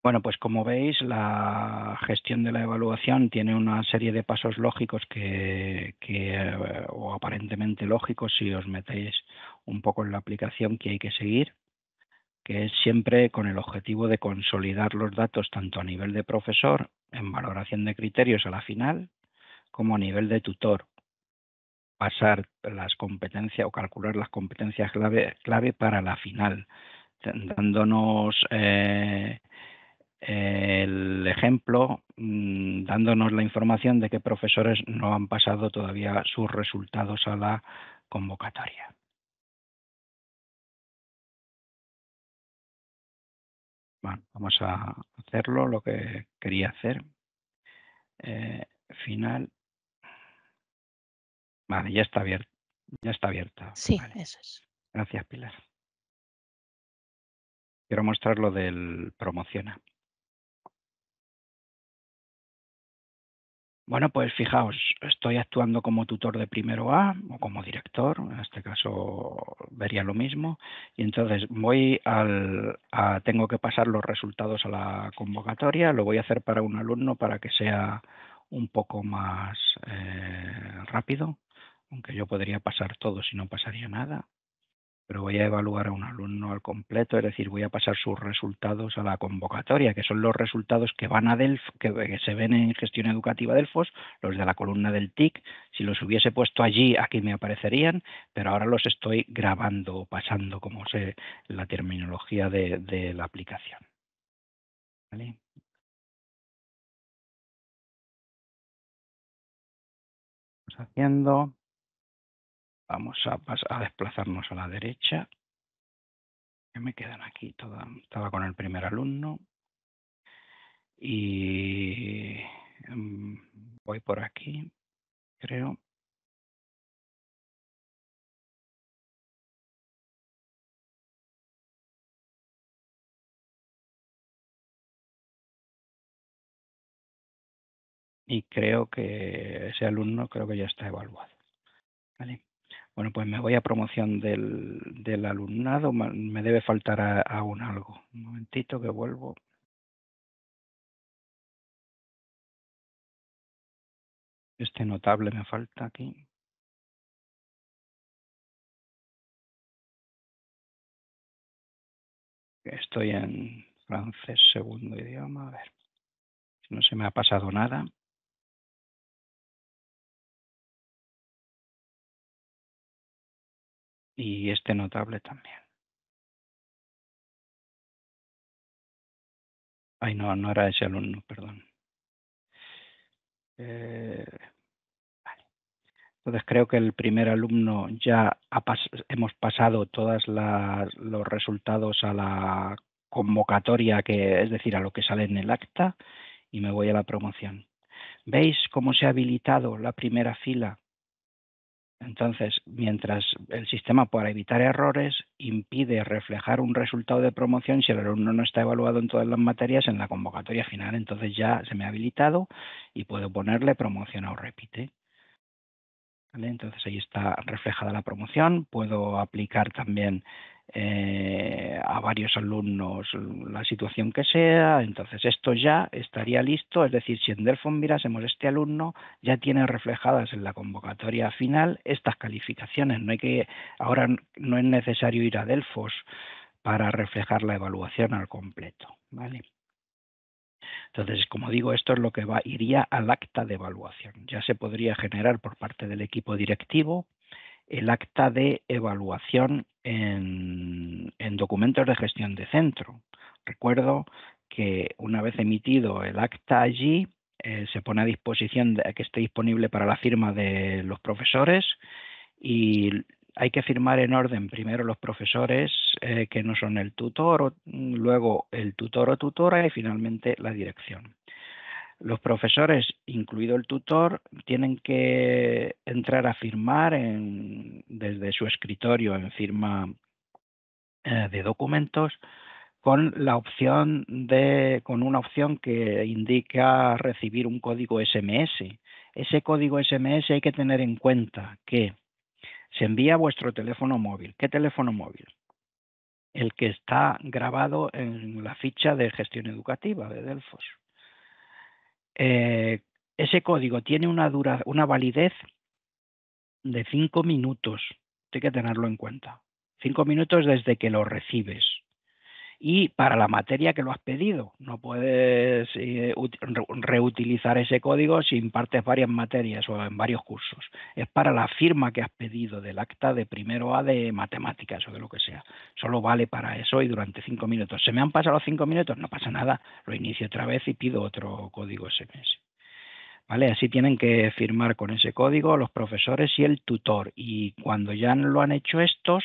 Bueno, pues como veis, la gestión de la evaluación tiene una serie de pasos lógicos que, eh, o aparentemente lógicos si os metéis un poco en la aplicación que hay que seguir, que es siempre con el objetivo de consolidar los datos tanto a nivel de profesor en valoración de criterios a la final como a nivel de tutor. Pasar las competencias o calcular las competencias clave, clave para la final, dándonos... Eh, el ejemplo mm, dándonos la información de que profesores no han pasado todavía sus resultados a la convocatoria. vamos a hacerlo, lo que quería hacer. Eh, final. Vale, ya está abierta. Ya está abierta. Sí, eso es. Gracias, Pilar. Quiero mostrar lo del promociona. Bueno, pues fijaos, estoy actuando como tutor de primero A o como director, en este caso vería lo mismo, y entonces voy al, tengo que pasar los resultados a la convocatoria, lo voy a hacer para un alumno para que sea un poco más eh, rápido, aunque yo podría pasar todo si no pasaría nada pero voy a evaluar a un alumno al completo, es decir, voy a pasar sus resultados a la convocatoria, que son los resultados que van a delf que, se ven en gestión educativa Delfos, los de la columna del TIC. Si los hubiese puesto allí, aquí me aparecerían, pero ahora los estoy grabando o pasando, como sé la terminología de, la aplicación. ¿Vale? haciendo. Vamos a, desplazarnos a la derecha. ya me quedan aquí. Toda, estaba con el primer alumno. Y mm, voy por aquí, creo. y creo que ese alumno creo que ya está evaluado. ¿Vale? bueno, pues me voy a promoción del, alumnado, me debe faltar aún algo. Un momentito que vuelvo. Este notable me falta aquí. Estoy en francés, segundo idioma. A ver, no se me ha pasado nada. y este notable también. Ay, no, no era ese alumno, perdón. Eh, Entonces creo que el primer alumno ya hemos pasado todos los resultados a la convocatoria, que es decir, a lo que sale en el acta, y me voy a la promoción. ¿Veis cómo se ha habilitado la primera fila entonces, mientras el sistema para evitar errores impide reflejar un resultado de promoción si el alumno no está evaluado en todas las materias en la convocatoria final, entonces ya se me ha habilitado y puedo ponerle promoción o repite. Entonces ahí está reflejada la promoción. Puedo aplicar también eh, a varios alumnos la situación que sea, entonces esto ya estaría listo, es decir, si en Delfon mirásemos este alumno, ya tiene reflejadas en la convocatoria final estas calificaciones, no hay que, ahora no es necesario ir a Delfos para reflejar la evaluación al completo, ¿vale? Entonces, como digo, esto es lo que va, iría al acta de evaluación. Ya se podría generar por parte del equipo directivo el acta de evaluación en, documentos de gestión de centro. Recuerdo que una vez emitido el acta allí, eh, se pone a disposición que esté disponible para la firma de los profesores y hay que firmar en orden primero los profesores eh, que no son el tutor, mm, luego el tutor o tutora y finalmente la dirección. Los profesores, incluido el tutor, tienen que entrar a firmar desde su escritorio en firma eh, de documentos con la opción de con una opción que indica recibir un código SMS. Ese código SMS hay que tener en cuenta que se envía a vuestro teléfono móvil. ¿Qué teléfono móvil? El que está grabado en la ficha de gestión educativa de Delfos. Eh, ese código tiene una, una validez de cinco minutos. Hay que tenerlo en cuenta. Cinco minutos desde que lo recibes y para la materia que lo has pedido. No puedes eh, reutilizar ese código si impartes varias materias o en varios cursos. Es para la firma que has pedido del acta de primero A de matemáticas o de lo que sea. Solo vale para eso y durante cinco minutos. ¿Se me han pasado los cinco minutos? No pasa nada. Lo inicio otra vez y pido otro código SMS. ¿Vale? Así tienen que firmar con ese código los profesores y el tutor. Y cuando ya lo han hecho estos,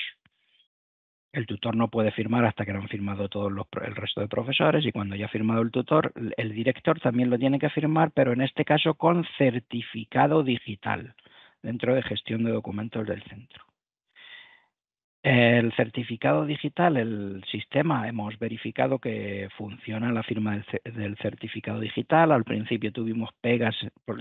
el tutor no puede firmar hasta que lo han firmado todos los, el resto de profesores y cuando ya ha firmado el tutor, el director también lo tiene que firmar, pero en este caso con certificado digital dentro de gestión de documentos del centro. El certificado digital, el sistema, hemos verificado que funciona la firma del, certificado digital. Al principio tuvimos pegas,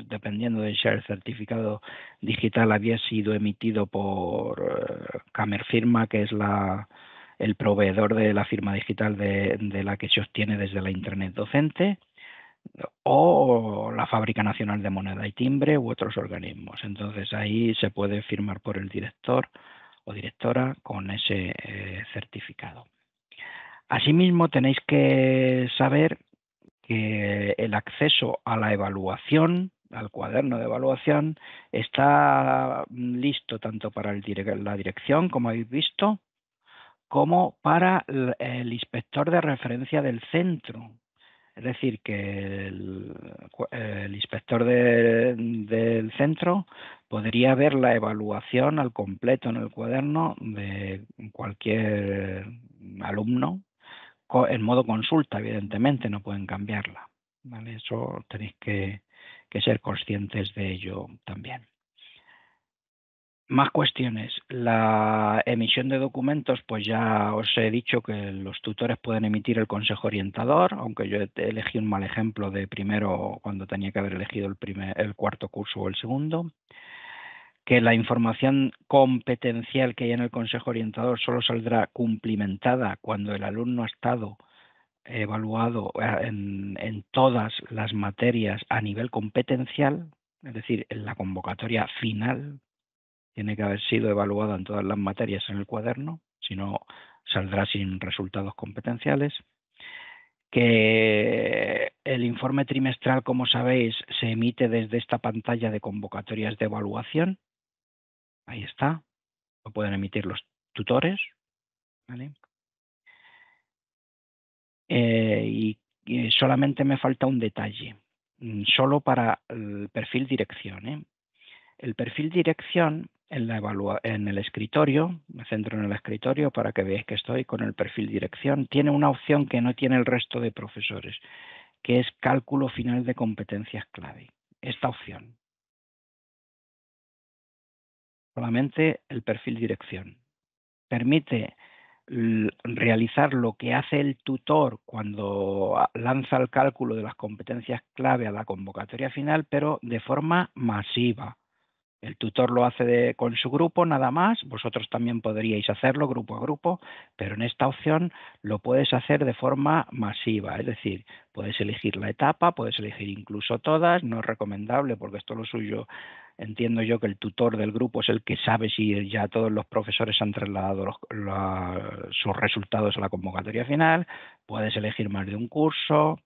dependiendo de si el certificado digital había sido emitido por eh, Camerfirma, que es la, el proveedor de la firma digital de la que se obtiene desde la Internet docente o la Fábrica Nacional de Moneda y Timbre u otros organismos. Entonces ahí se puede firmar por el director o directora con ese eh, certificado. Asimismo, tenéis que saber que el acceso a la evaluación, al cuaderno de evaluación, está mm, listo tanto para la dirección, como habéis visto, como para el inspector de referencia del centro, es decir, que el, inspector del centro podría ver la evaluación al completo en el cuaderno de cualquier alumno en modo consulta, evidentemente, no pueden cambiarla. Eso tenéis que ser conscientes de ello también. Más cuestiones. La emisión de documentos, pues ya os he dicho que los tutores pueden emitir el consejo orientador, aunque yo elegí un mal ejemplo de primero cuando tenía que haber elegido el, primer, el cuarto curso o el segundo que la información competencial que hay en el Consejo Orientador solo saldrá cumplimentada cuando el alumno ha estado evaluado ah, en, todas las materias a nivel competencial, es decir, en la convocatoria final, tiene que haber sido evaluada en todas las materias en el cuaderno, si no saldrá sin resultados competenciales. Que el informe trimestral, como sabéis, se emite desde esta pantalla de convocatorias de evaluación. Ahí está. Lo pueden emitir los tutores. Eh, y, solamente me falta un detalle, mm, solo para el perfil dirección. ¿eh? El perfil dirección en, el escritorio, me centro en el escritorio para que veáis que estoy con el perfil dirección, tiene una opción que no tiene el resto de profesores, que es cálculo final de competencias clave. Esta opción. Solamente el perfil dirección. Permite realizar lo que hace el tutor cuando lanza el cálculo de las competencias clave a la convocatoria final, pero de forma masiva. El tutor lo hace con su grupo nada más, vosotros también podríais hacerlo grupo a grupo, pero en esta opción lo puedes hacer de forma masiva, es decir, puedes elegir la etapa, puedes elegir incluso todas, no es recomendable porque esto es lo suyo entiendo yo que el tutor del grupo es el que sabe si ya todos los profesores han trasladado sus resultados a la convocatoria final, puedes elegir más de un curso,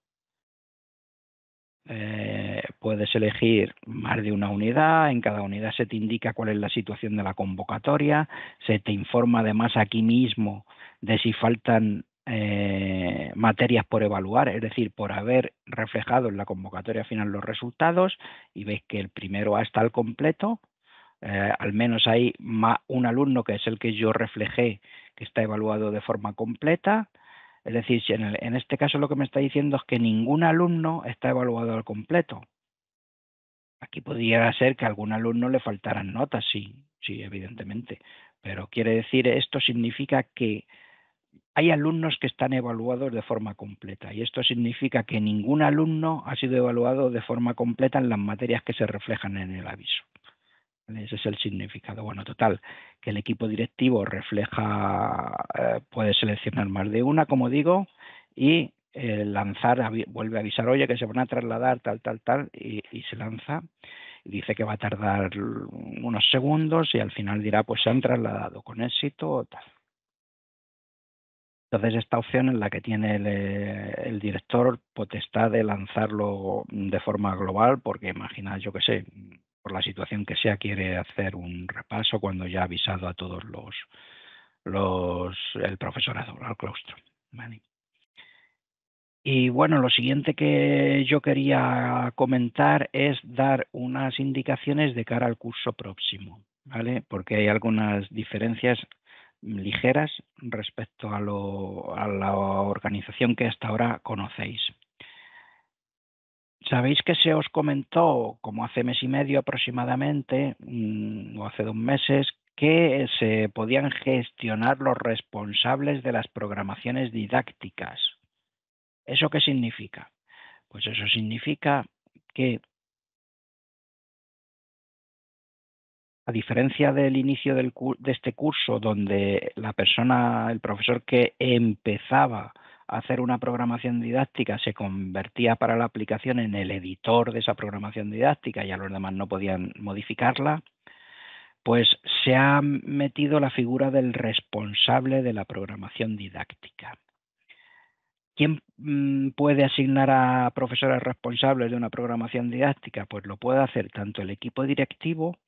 eh, puedes elegir más de una unidad, en cada unidad se te indica cuál es la situación de la convocatoria, se te informa además aquí mismo de si faltan eh, materias por evaluar, es decir, por haber reflejado en la convocatoria final los resultados y ves que el primero A está al completo, eh, al menos hay un alumno que es el que yo reflejé que está evaluado de forma completa, es decir, si en este caso lo que me está diciendo es que ningún alumno está evaluado al completo. Aquí podría ser que a algún alumno le faltaran notas, sí, sí, evidentemente. Pero quiere decir, esto significa que hay alumnos que están evaluados de forma completa y esto significa que ningún alumno ha sido evaluado de forma completa en las materias que se reflejan en el aviso. Ese es el significado. Bueno, total, que el equipo directivo refleja, eh, puede seleccionar más de una, como digo, y eh, lanzar, vuelve a avisar, oye, que se van a trasladar, tal, tal, tal, y, se lanza. Y dice que va a tardar unos segundos y al final dirá, pues se han trasladado con éxito o tal. Entonces, esta opción es la que tiene el, eh, el, director potestad de lanzarlo de forma global, porque imagina, yo qué sé, por la situación que sea, quiere hacer un repaso cuando ya ha avisado a todos los, el profesorado, al claustro. Y bueno, lo siguiente que yo quería comentar es dar unas indicaciones de cara al curso próximo, ¿vale? Porque hay algunas diferencias ligeras respecto a, lo, a la organización que hasta ahora conocéis. Sabéis que se os comentó, como hace mes y medio aproximadamente, mm, o hace dos meses, que se podían gestionar los responsables de las programaciones didácticas. ¿Eso qué significa? Pues eso significa que, a diferencia del inicio de este curso, donde la persona, el profesor que empezaba hacer una programación didáctica se convertía para la aplicación en el editor de esa programación didáctica, a los demás no podían modificarla, pues se ha metido la figura del responsable de la programación didáctica. ¿Quién mm, puede asignar a profesores responsables de una programación didáctica? Pues lo puede hacer tanto el equipo directivo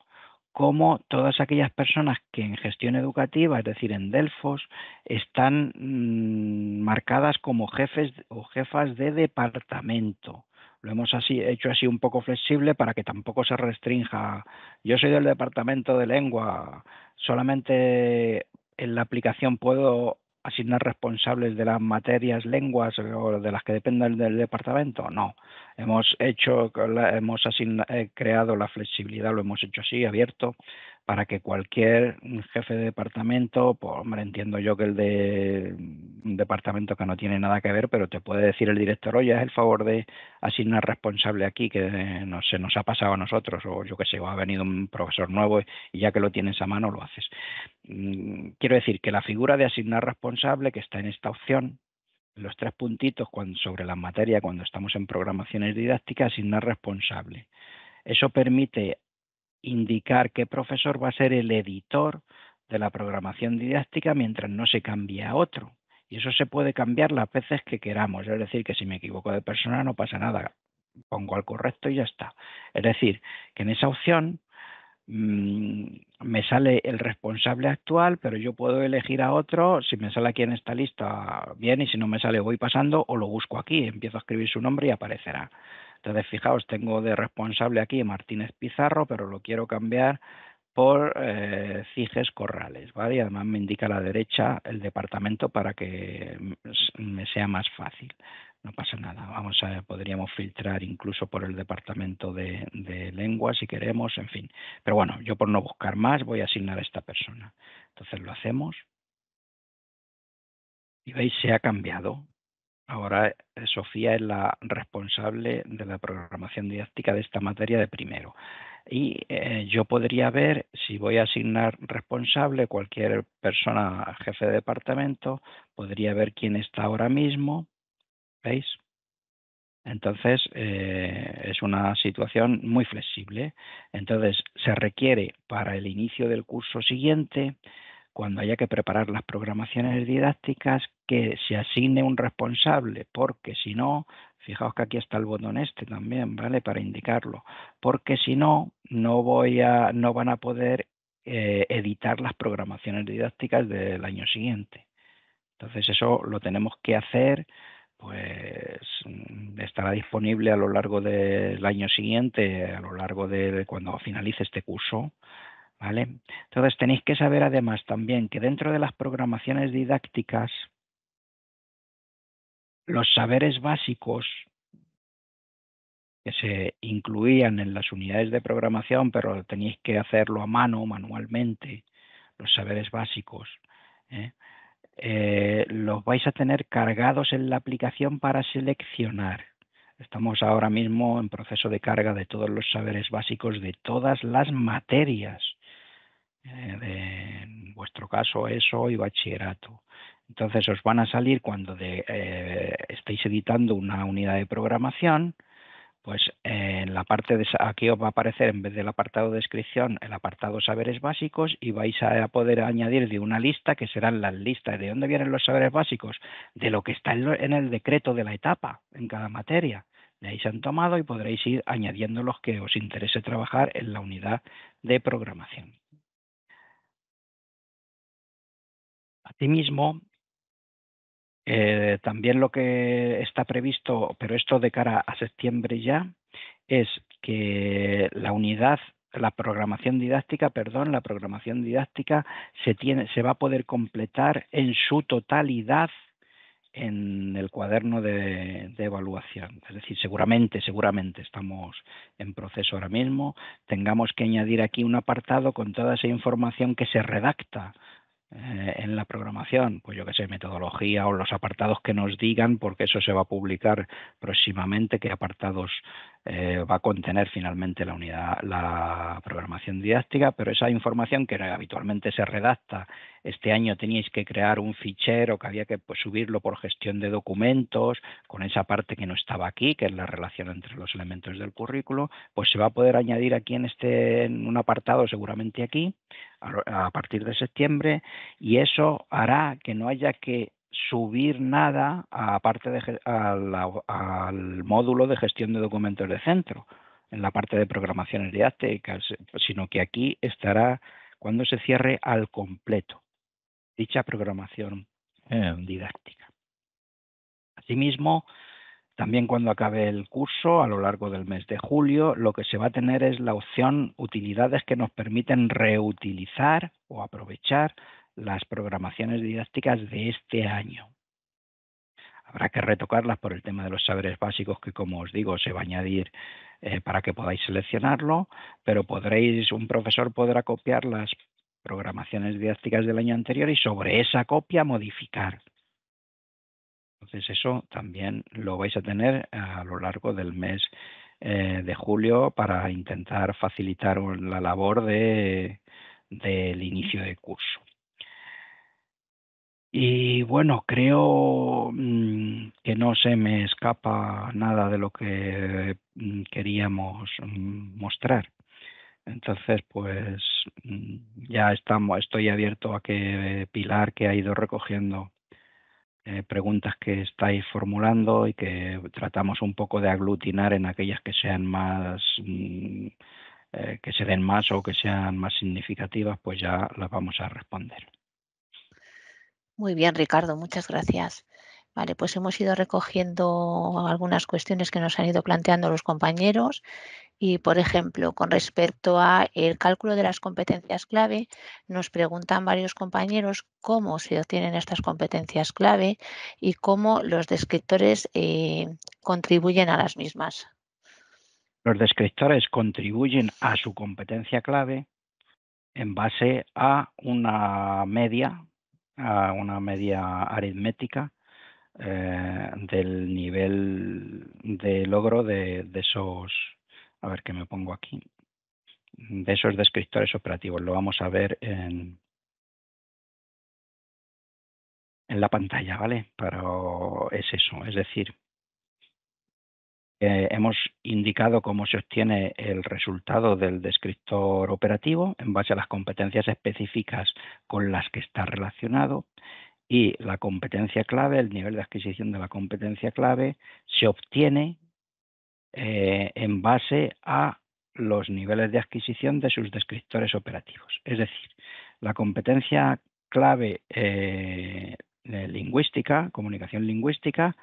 como todas aquellas personas que en gestión educativa, es decir, en Delfos, están mm, marcadas como jefes o jefas de departamento. Lo hemos hecho así un poco flexible para que tampoco se restrinja. Yo soy del departamento de lengua, solamente en la aplicación puedo asignar responsables de las materias, lenguas o de las que dependan del departamento? No. Hemos hecho, hemos eh, creado la flexibilidad, lo hemos hecho así, abierto, para que cualquier jefe de departamento, pues hombre, entiendo yo que el de un departamento que no tiene nada que ver, pero te puede decir el director, oye, es el favor de asignar responsable aquí, que no se nos ha pasado a nosotros, o yo que sé, o ha venido un profesor nuevo y ya que lo tienes a mano lo haces. Mm, quiero decir que la figura de asignar responsable que está en esta opción, los tres puntitos sobre la materia cuando estamos en programaciones didácticas, asignar responsable. Eso permite indicar qué profesor va a ser el editor de la programación didáctica mientras no se cambie a otro. Y eso se puede cambiar las veces que queramos. Es decir, que si me equivoco de persona no pasa nada. Pongo al correcto y ya está. Es decir, que en esa opción mm, me sale el responsable actual, pero yo puedo elegir a otro, si me sale aquí en esta lista, bien, y si no me sale voy pasando o lo busco aquí, empiezo a escribir su nombre y aparecerá. Entonces, fijaos, tengo de responsable aquí Martínez Pizarro, pero lo quiero cambiar por eh, Ciges Corrales, ¿vale? Y además me indica a la derecha el departamento para que me sea más fácil. No pasa nada, vamos a, podríamos filtrar incluso por el departamento de, de lengua si queremos, en fin. Pero bueno, yo por no buscar más voy a asignar a esta persona. Entonces lo hacemos. Y veis, se ha cambiado. Ahora eh, Sofía es la responsable de la programación didáctica de esta materia de primero. Y eh, yo podría ver si voy a asignar responsable cualquier persona, jefe de departamento, podría ver quién está ahora mismo. ¿Veis? Entonces eh, es una situación muy flexible. Entonces se requiere para el inicio del curso siguiente cuando haya que preparar las programaciones didácticas, que se asigne un responsable, porque si no, fijaos que aquí está el botón este también, ¿vale? Para indicarlo, porque si no, no, voy a, no van a poder eh, editar las programaciones didácticas del año siguiente. Entonces eso lo tenemos que hacer, pues mm, estará disponible a lo largo del año siguiente, a lo largo de cuando finalice este curso, ¿vale? Entonces tenéis que saber además también que dentro de las programaciones didácticas los saberes básicos que se incluían en las unidades de programación, pero tenéis que hacerlo a mano, manualmente, los saberes básicos, ¿eh? Eh, los vais a tener cargados en la aplicación para seleccionar. Estamos ahora mismo en proceso de carga de todos los saberes básicos de todas las materias. Eh, en vuestro caso, eso y bachillerato. Entonces os van a salir cuando eh, estéis editando una unidad de programación, pues eh, en la parte de aquí os va a aparecer en vez del apartado de descripción el apartado saberes básicos y vais a poder añadir de una lista que serán las listas de dónde vienen los saberes básicos, de lo que está en, el decreto de la etapa en cada materia. De ahí se han tomado y podréis ir añadiendo los que os interese trabajar en la unidad de programación. mismo eh, también lo que está previsto, pero esto de cara a septiembre ya, es que la unidad la programación didáctica, perdón, la programación didáctica se tiene se va a poder completar en su totalidad en el cuaderno de, evaluación. Es decir, seguramente, seguramente estamos en proceso ahora mismo, tengamos que añadir aquí un apartado con toda esa información que se redacta eh, en la programación, pues yo que sé, metodología o los apartados que nos digan, porque eso se va a publicar próximamente, qué apartados eh, va a contener finalmente la unidad, la programación didáctica, pero esa información que habitualmente se redacta este año teníais que crear un fichero que había que pues, subirlo por gestión de documentos, con esa parte que no estaba aquí, que es la relación entre los elementos del currículo, pues se va a poder añadir aquí en este en un apartado seguramente aquí a, partir de septiembre y eso hará que no haya que subir nada a al módulo de gestión de documentos de centro en la parte de programación didácticas, sino que aquí estará cuando se cierre al completo dicha programación em, didáctica. Asimismo, también cuando acabe el curso, a lo largo del mes de julio, lo que se va a tener es la opción utilidades que nos permiten reutilizar o aprovechar las programaciones didácticas de este año. Habrá que retocarlas por el tema de los saberes básicos que, como os digo, se va a añadir eh, para que podáis seleccionarlo, pero podréis, un profesor podrá copiarlas programaciones didácticas del año anterior y sobre esa copia modificar. Entonces eso también lo vais a tener a lo largo del mes eh, de julio para intentar facilitar la labor del inicio de curso. Y bueno, creo mm, que no se me escapa nada de lo que mm, queríamos mm, mostrar. Entonces, pues mm, ya estamos, estoy abierto a que Pilar, que ha ido recogiendo eh, preguntas que estáis formulando y que tratamos un poco de aglutinar en aquellas que sean más, mm, eh, que se den más o que sean más significativas, pues ya las vamos a responder. Muy bien, Ricardo, muchas gracias. Vale, pues hemos ido recogiendo algunas cuestiones que nos han ido planteando los compañeros y, por ejemplo, con respecto a el cálculo de las competencias clave, nos preguntan varios compañeros cómo se obtienen estas competencias clave y cómo los descriptores eh, contribuyen a las mismas. Los descriptores contribuyen a su competencia clave en base a una media, a una media aritmética eh, del nivel de logro de esos a ver qué me pongo aquí. Mm, de esos descriptores operativos lo vamos a ver en, la pantalla, ¿vale? Pero es eso, es decir, eh, hemos indicado cómo se obtiene el resultado del descriptor operativo en base a las competencias específicas con las que está relacionado y la competencia clave, el nivel de adquisición de la competencia clave, se obtiene eh, en base a los niveles de adquisición de sus descriptores operativos. Es decir, la competencia clave eh, eh, lingüística, comunicación lingüística,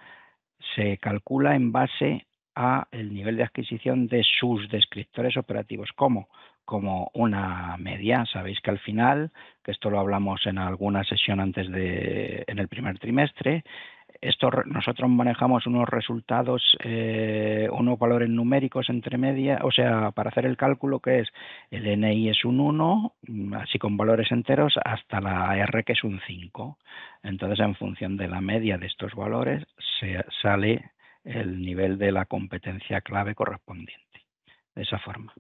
se calcula en base a el nivel de adquisición de sus descriptores operativos. ¿Cómo? Como una media. Sabéis que al final, que esto lo hablamos en alguna sesión antes de, en el primer trimestre, esto, nosotros manejamos unos resultados, eh, unos valores numéricos entre media, o sea, para hacer el cálculo que es el NI es un 1, así con valores enteros, hasta la R que es un 5. Entonces, en función de la media de estos valores, se sale el nivel de la competencia clave correspondiente. De esa forma.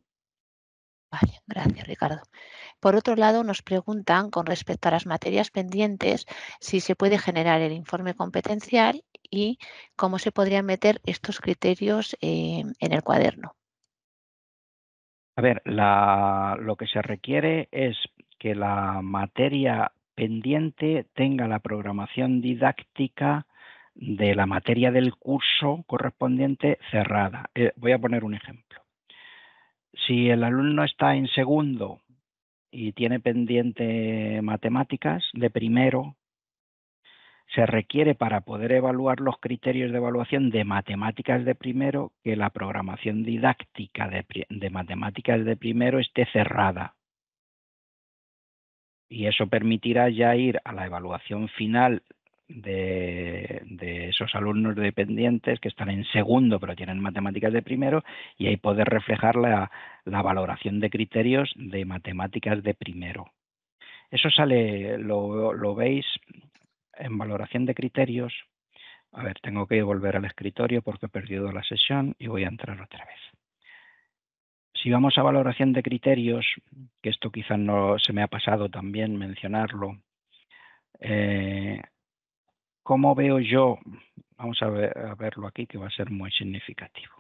Vale, gracias Ricardo. Por otro lado, nos preguntan con respecto a las materias pendientes si se puede generar el informe competencial y cómo se podrían meter estos criterios eh, en el cuaderno. A ver, lo que se requiere es que la materia pendiente tenga la programación didáctica de la materia del curso correspondiente cerrada. Eh, voy a poner un ejemplo. Si el alumno está en segundo y tiene pendiente matemáticas de primero, se requiere para poder evaluar los criterios de evaluación de matemáticas de primero que la programación didáctica de, matemáticas de primero esté cerrada. Y eso permitirá ya ir a la evaluación final de, esos alumnos dependientes que están en segundo pero tienen matemáticas de primero y ahí poder reflejar la, la valoración de criterios de matemáticas de primero. Eso sale, lo, veis en valoración de criterios. A ver, tengo que volver al escritorio porque he perdido la sesión y voy a entrar otra vez si vamos a valoración de criterios, que esto quizás no se me ha pasado también mencionarlo, eh, ¿Cómo veo yo? Vamos a, verlo aquí, que va a ser muy significativo.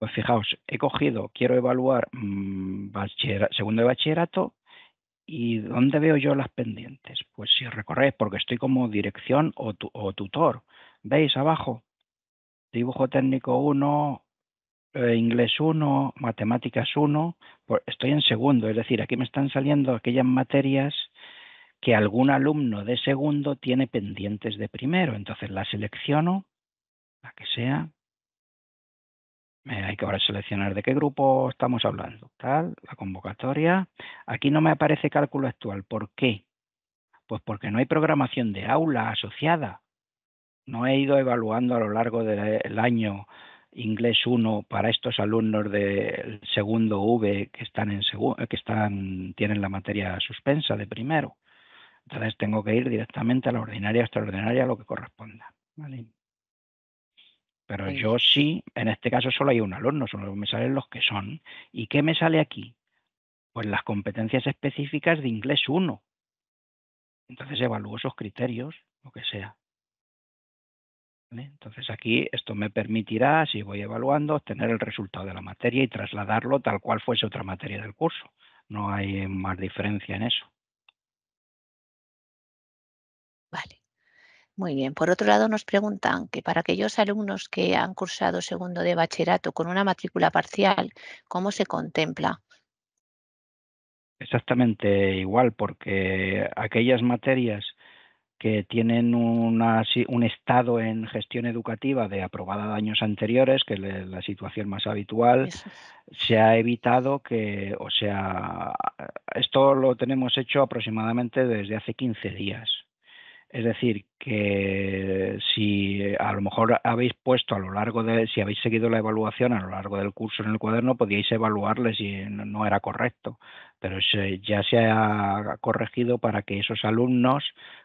Pues fijaos, he cogido, quiero evaluar mm, segundo de bachillerato y ¿dónde veo yo las pendientes? Pues si recorréis, porque estoy como dirección o tutor. ¿Veis abajo? Dibujo técnico 1, eh, inglés 1, matemáticas 1, pues estoy en segundo, es decir, aquí me están saliendo aquellas materias que algún alumno de segundo tiene pendientes de primero, entonces la selecciono, la que sea, hay que ahora seleccionar de qué grupo estamos hablando, tal, la convocatoria. Aquí no me aparece cálculo actual. ¿Por qué? Pues porque no hay programación de aula asociada. No he ido evaluando a lo largo del año inglés 1 para estos alumnos del segundo V que están en eh, que están tienen la materia suspensa de primero. Entonces tengo que ir directamente a la ordinaria extraordinaria lo que corresponda, Pero yo sí, en este caso solo hay un alumno, solo me salen los que son. ¿Y qué me sale aquí? Pues las competencias específicas de inglés 1. Entonces evalúo esos criterios, lo que sea. ¿eh? Entonces aquí esto me permitirá, si voy evaluando, obtener el resultado de la materia y trasladarlo tal cual fuese otra materia del curso. No hay más diferencia en eso. Vale. Muy bien. Por otro lado, nos preguntan que para aquellos alumnos que han cursado segundo de bachillerato con una matrícula parcial, ¿cómo se contempla? Exactamente igual, porque aquellas materias que tienen un estado en gestión educativa de aprobada de años anteriores, que es la situación más habitual, se ha evitado que, o sea, esto lo tenemos hecho aproximadamente desde hace 15 días. Es decir, que si eh, a lo mejor habéis puesto a lo largo de, si habéis seguido la evaluación a lo largo del curso en el cuaderno, podíais evaluarles si no era correcto, pero ya se ha corregido para que esos alumnos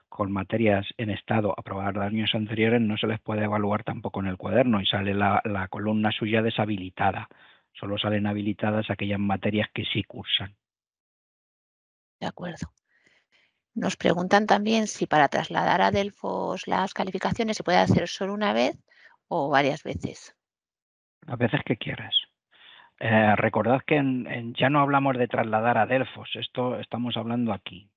con materias en estado aprobadas de años anteriores no se les puede evaluar tampoco en el cuaderno y sale la columna suya deshabilitada. Solo salen habilitadas aquellas materias que sí cursan. De acuerdo. Nos preguntan también si para trasladar a Delfos las calificaciones se puede hacer solo una vez o varias veces. A veces que quieras. Eh, recordad que ya no hablamos de trasladar a Delfos, esto estamos hablando aquí.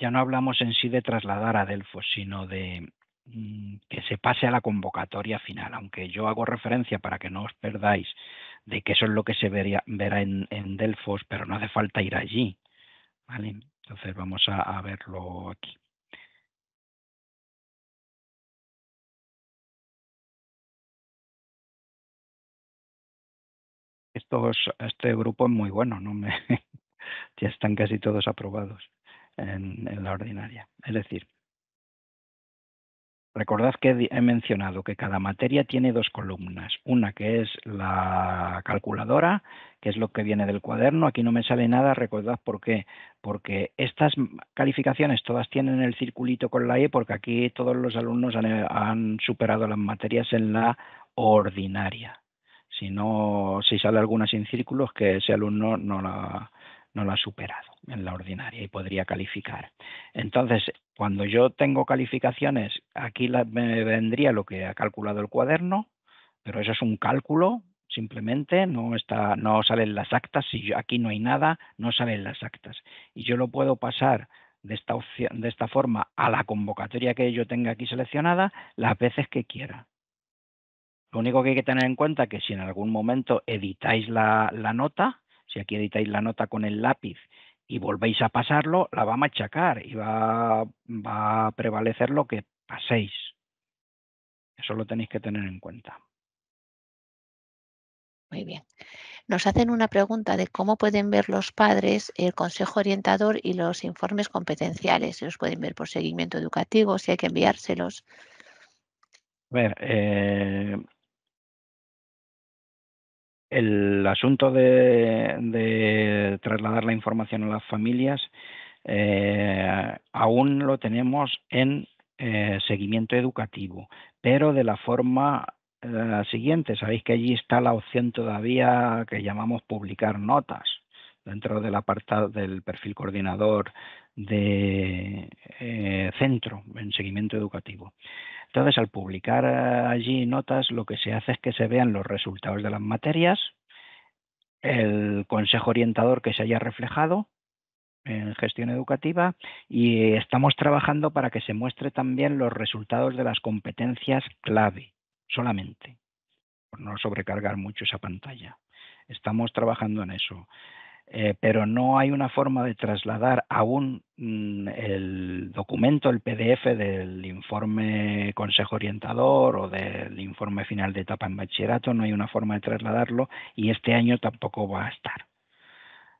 Ya no hablamos en sí de trasladar a Delfos, sino de mm, que se pase a la convocatoria final, aunque yo hago referencia para que no os perdáis de que eso es lo que se vería, verá en, en Delfos, pero no hace falta ir allí. ¿vale? Entonces vamos a, verlo aquí. este grupo es muy bueno, ¿no? Me, ya están casi todos aprobados en la ordinaria. Es decir, Recordad que he mencionado que cada materia tiene dos columnas, una que es la calculadora, que es lo que viene del cuaderno, aquí no me sale nada, recordad por qué, porque estas calificaciones todas tienen el circulito con la E, porque aquí todos los alumnos eh, han, superado las materias en la ordinaria. Si no, si sale alguna sin círculos, que ese alumno no la, no lo ha superado en la ordinaria y podría calificar. Entonces, cuando yo tengo calificaciones, aquí me vendría lo que ha calculado el cuaderno, pero eso es un cálculo simplemente, no, está, no salen las actas, si aquí no hay nada, no salen las actas. Y yo lo puedo pasar de esta, opción, de esta forma a la convocatoria que yo tenga aquí seleccionada las veces que quiera. Lo único que hay que tener en cuenta es que si en algún momento editáis la nota, si aquí editáis la nota con el lápiz y volvéis a pasarlo, la va a machacar y va, va a prevalecer lo que paséis. Eso lo tenéis que tener en cuenta. Muy bien. Nos hacen una pregunta de cómo pueden ver los padres el consejo orientador y los informes competenciales. ¿Se los pueden ver por seguimiento educativo, si hay que enviárselos. A ver, eh, el asunto de, trasladar la información a las familias eh, aún lo tenemos en eh, seguimiento educativo, pero de la forma eh, siguiente. Sabéis que allí está la opción todavía que llamamos publicar notas dentro del apartado del perfil coordinador de eh, centro en seguimiento educativo. Entonces, al publicar eh, allí notas, lo que se hace es que se vean los resultados de las materias, el consejo orientador que se haya reflejado en gestión educativa y estamos trabajando para que se muestre también los resultados de las competencias clave solamente, por no sobrecargar mucho esa pantalla. Estamos trabajando en eso. Eh, pero no hay una forma de trasladar aún mm, el documento, el PDF del informe consejo orientador o del informe final de etapa en bachillerato, no hay una forma de trasladarlo y este año tampoco va a estar.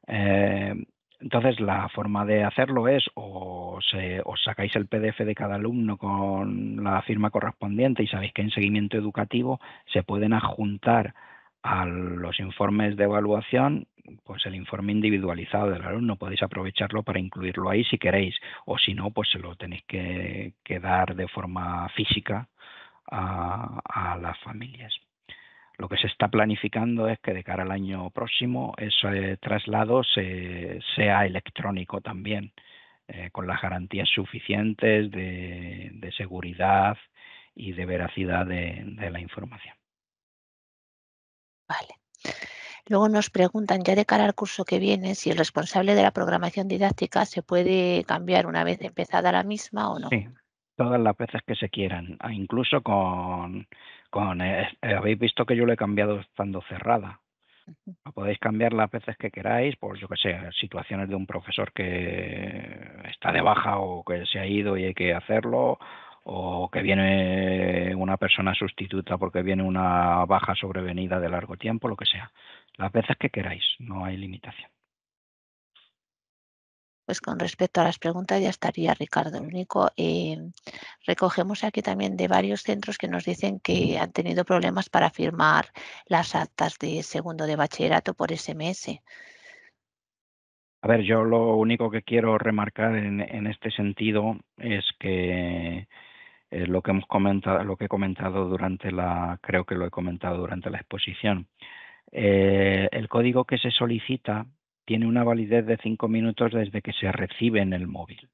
Eh, entonces, la forma de hacerlo es o os sacáis el PDF de cada alumno con la firma correspondiente y sabéis que en seguimiento educativo se pueden adjuntar a los informes de evaluación pues el informe individualizado del alumno, podéis aprovecharlo para incluirlo ahí si queréis, o si no, pues se lo tenéis que, dar de forma física a, las familias. Lo que se está planificando es que de cara al año próximo ese traslado sea electrónico también, eh, con las garantías suficientes de, seguridad y de veracidad de, de la información. Vale. Luego nos preguntan ya de cara al curso que viene si el responsable de la programación didáctica se puede cambiar una vez empezada la misma o no. Sí, todas las veces que se quieran, ah, incluso con... Eh, eh, habéis visto que yo lo he cambiado estando cerrada. Ah, podéis cambiar las veces que queráis, por pues yo que sé, situaciones de un profesor que está de baja o que se ha ido y hay que hacerlo, o que viene una persona sustituta porque viene una baja sobrevenida de largo tiempo, lo que sea las veces que queráis, no hay limitación. Pues con respecto a las preguntas ya estaría, Ricardo. único, eh, recogemos aquí también de varios centros que nos dicen que han tenido problemas para firmar las actas de segundo de bachillerato por SMS. A ver, yo lo único que quiero remarcar en, este sentido es que eh, lo que hemos comentado, lo que he comentado durante la, creo que lo he comentado durante la exposición. Eh, el código que se solicita tiene una validez de cinco minutos desde que se recibe en el móvil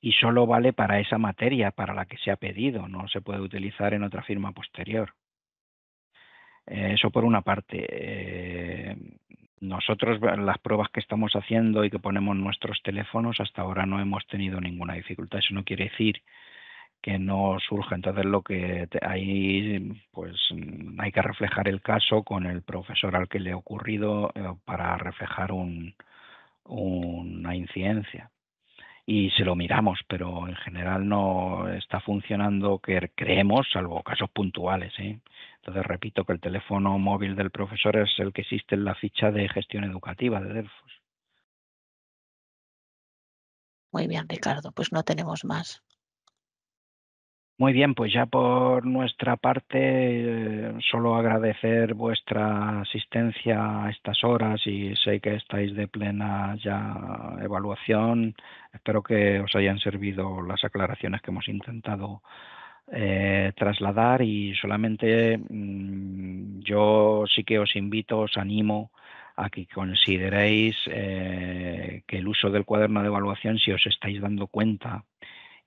y solo vale para esa materia para la que se ha pedido, no se puede utilizar en otra firma posterior. Eh, eso por una parte. Eh, nosotros las pruebas que estamos haciendo y que ponemos nuestros teléfonos hasta ahora no hemos tenido ninguna dificultad. Eso no quiere decir que no surge. Entonces lo que pues mm, hay que reflejar el caso con el profesor al que le ha ocurrido eh, para reflejar un, una incidencia. Y se lo miramos, pero en general no está funcionando que creemos, salvo casos puntuales. ¿eh? Entonces repito que el teléfono móvil del profesor es el que existe en la ficha de gestión educativa de Delfos. Muy bien, Ricardo, pues no tenemos más. Muy bien, pues ya por nuestra parte, eh, solo agradecer vuestra asistencia a estas horas y sé que estáis de plena ya evaluación. Espero que os hayan servido las aclaraciones que hemos intentado eh, trasladar y solamente mm, yo sí que os invito, os animo a que consideréis eh, que el uso del cuaderno de evaluación, si os estáis dando cuenta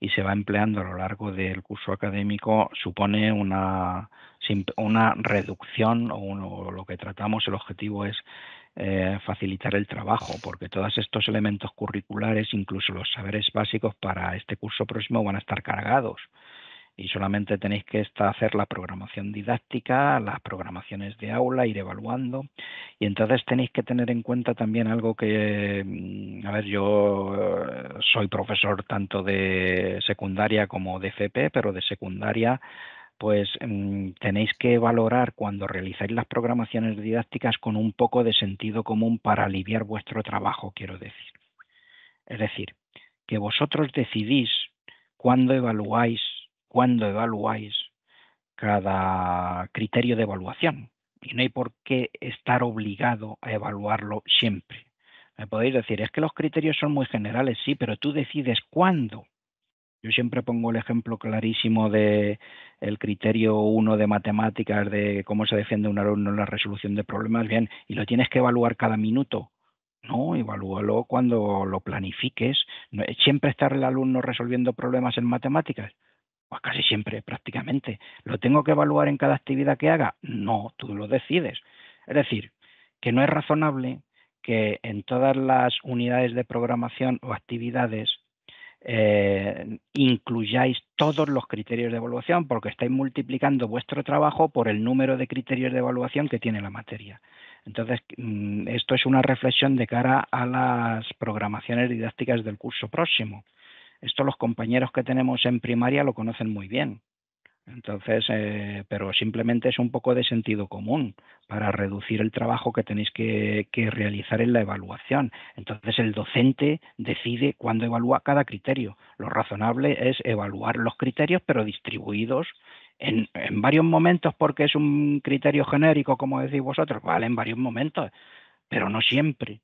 y se va empleando a lo largo del curso académico supone una, una reducción o, lo que tratamos, el objetivo es eh, facilitar el trabajo, porque todos estos elementos curriculares, incluso los saberes básicos para este curso próximo, van a estar cargados y solamente tenéis que hacer la programación didáctica, las programaciones de aula, ir evaluando. Y entonces tenéis que tener en cuenta también algo que, mm, a ver, yo eh, soy profesor tanto de secundaria como de FP, pero de secundaria pues mm, tenéis que valorar cuando realizáis las programaciones didácticas con un poco de sentido común para aliviar vuestro trabajo, quiero decir. Es decir, que vosotros decidís cuándo evaluáis cuando evaluáis cada criterio de evaluación. Y no hay por qué estar obligado a evaluarlo siempre. Me podéis decir, es que los criterios son muy generales, sí, pero tú decides cuándo. Yo siempre pongo el ejemplo clarísimo de el criterio 1 de matemáticas de cómo se defiende un alumno en la resolución de problemas, bien, y lo tienes que evaluar cada minuto. No, evalúalo cuando lo planifiques. Siempre estar el alumno resolviendo problemas en matemáticas. Pues casi siempre, prácticamente. ¿Lo tengo que evaluar en cada actividad que haga? No, tú lo decides. Es decir, que no es razonable que en todas las unidades de programación o actividades eh, incluyáis todos los criterios de evaluación, porque estáis multiplicando vuestro trabajo por el número de criterios de evaluación que tiene la materia. Entonces, mm, esto es una reflexión de cara a las programaciones didácticas del curso próximo esto los compañeros que tenemos en primaria lo conocen muy bien. Entonces, eh, pero simplemente es un poco de sentido común para reducir el trabajo que tenéis que, realizar en la evaluación. Entonces, el docente decide cuándo evalúa cada criterio. Lo razonable es evaluar los criterios, pero distribuidos en, en, varios momentos porque es un criterio genérico, como decís vosotros, vale, en varios momentos, pero no siempre.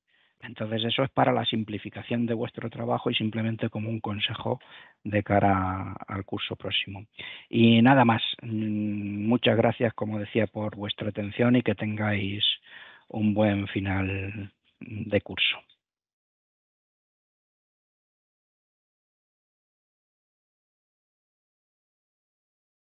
Entonces eso es para la simplificación de vuestro trabajo y simplemente como un consejo de cara al curso próximo. Y nada más, mm, muchas gracias como decía por vuestra atención y que tengáis un buen final de curso.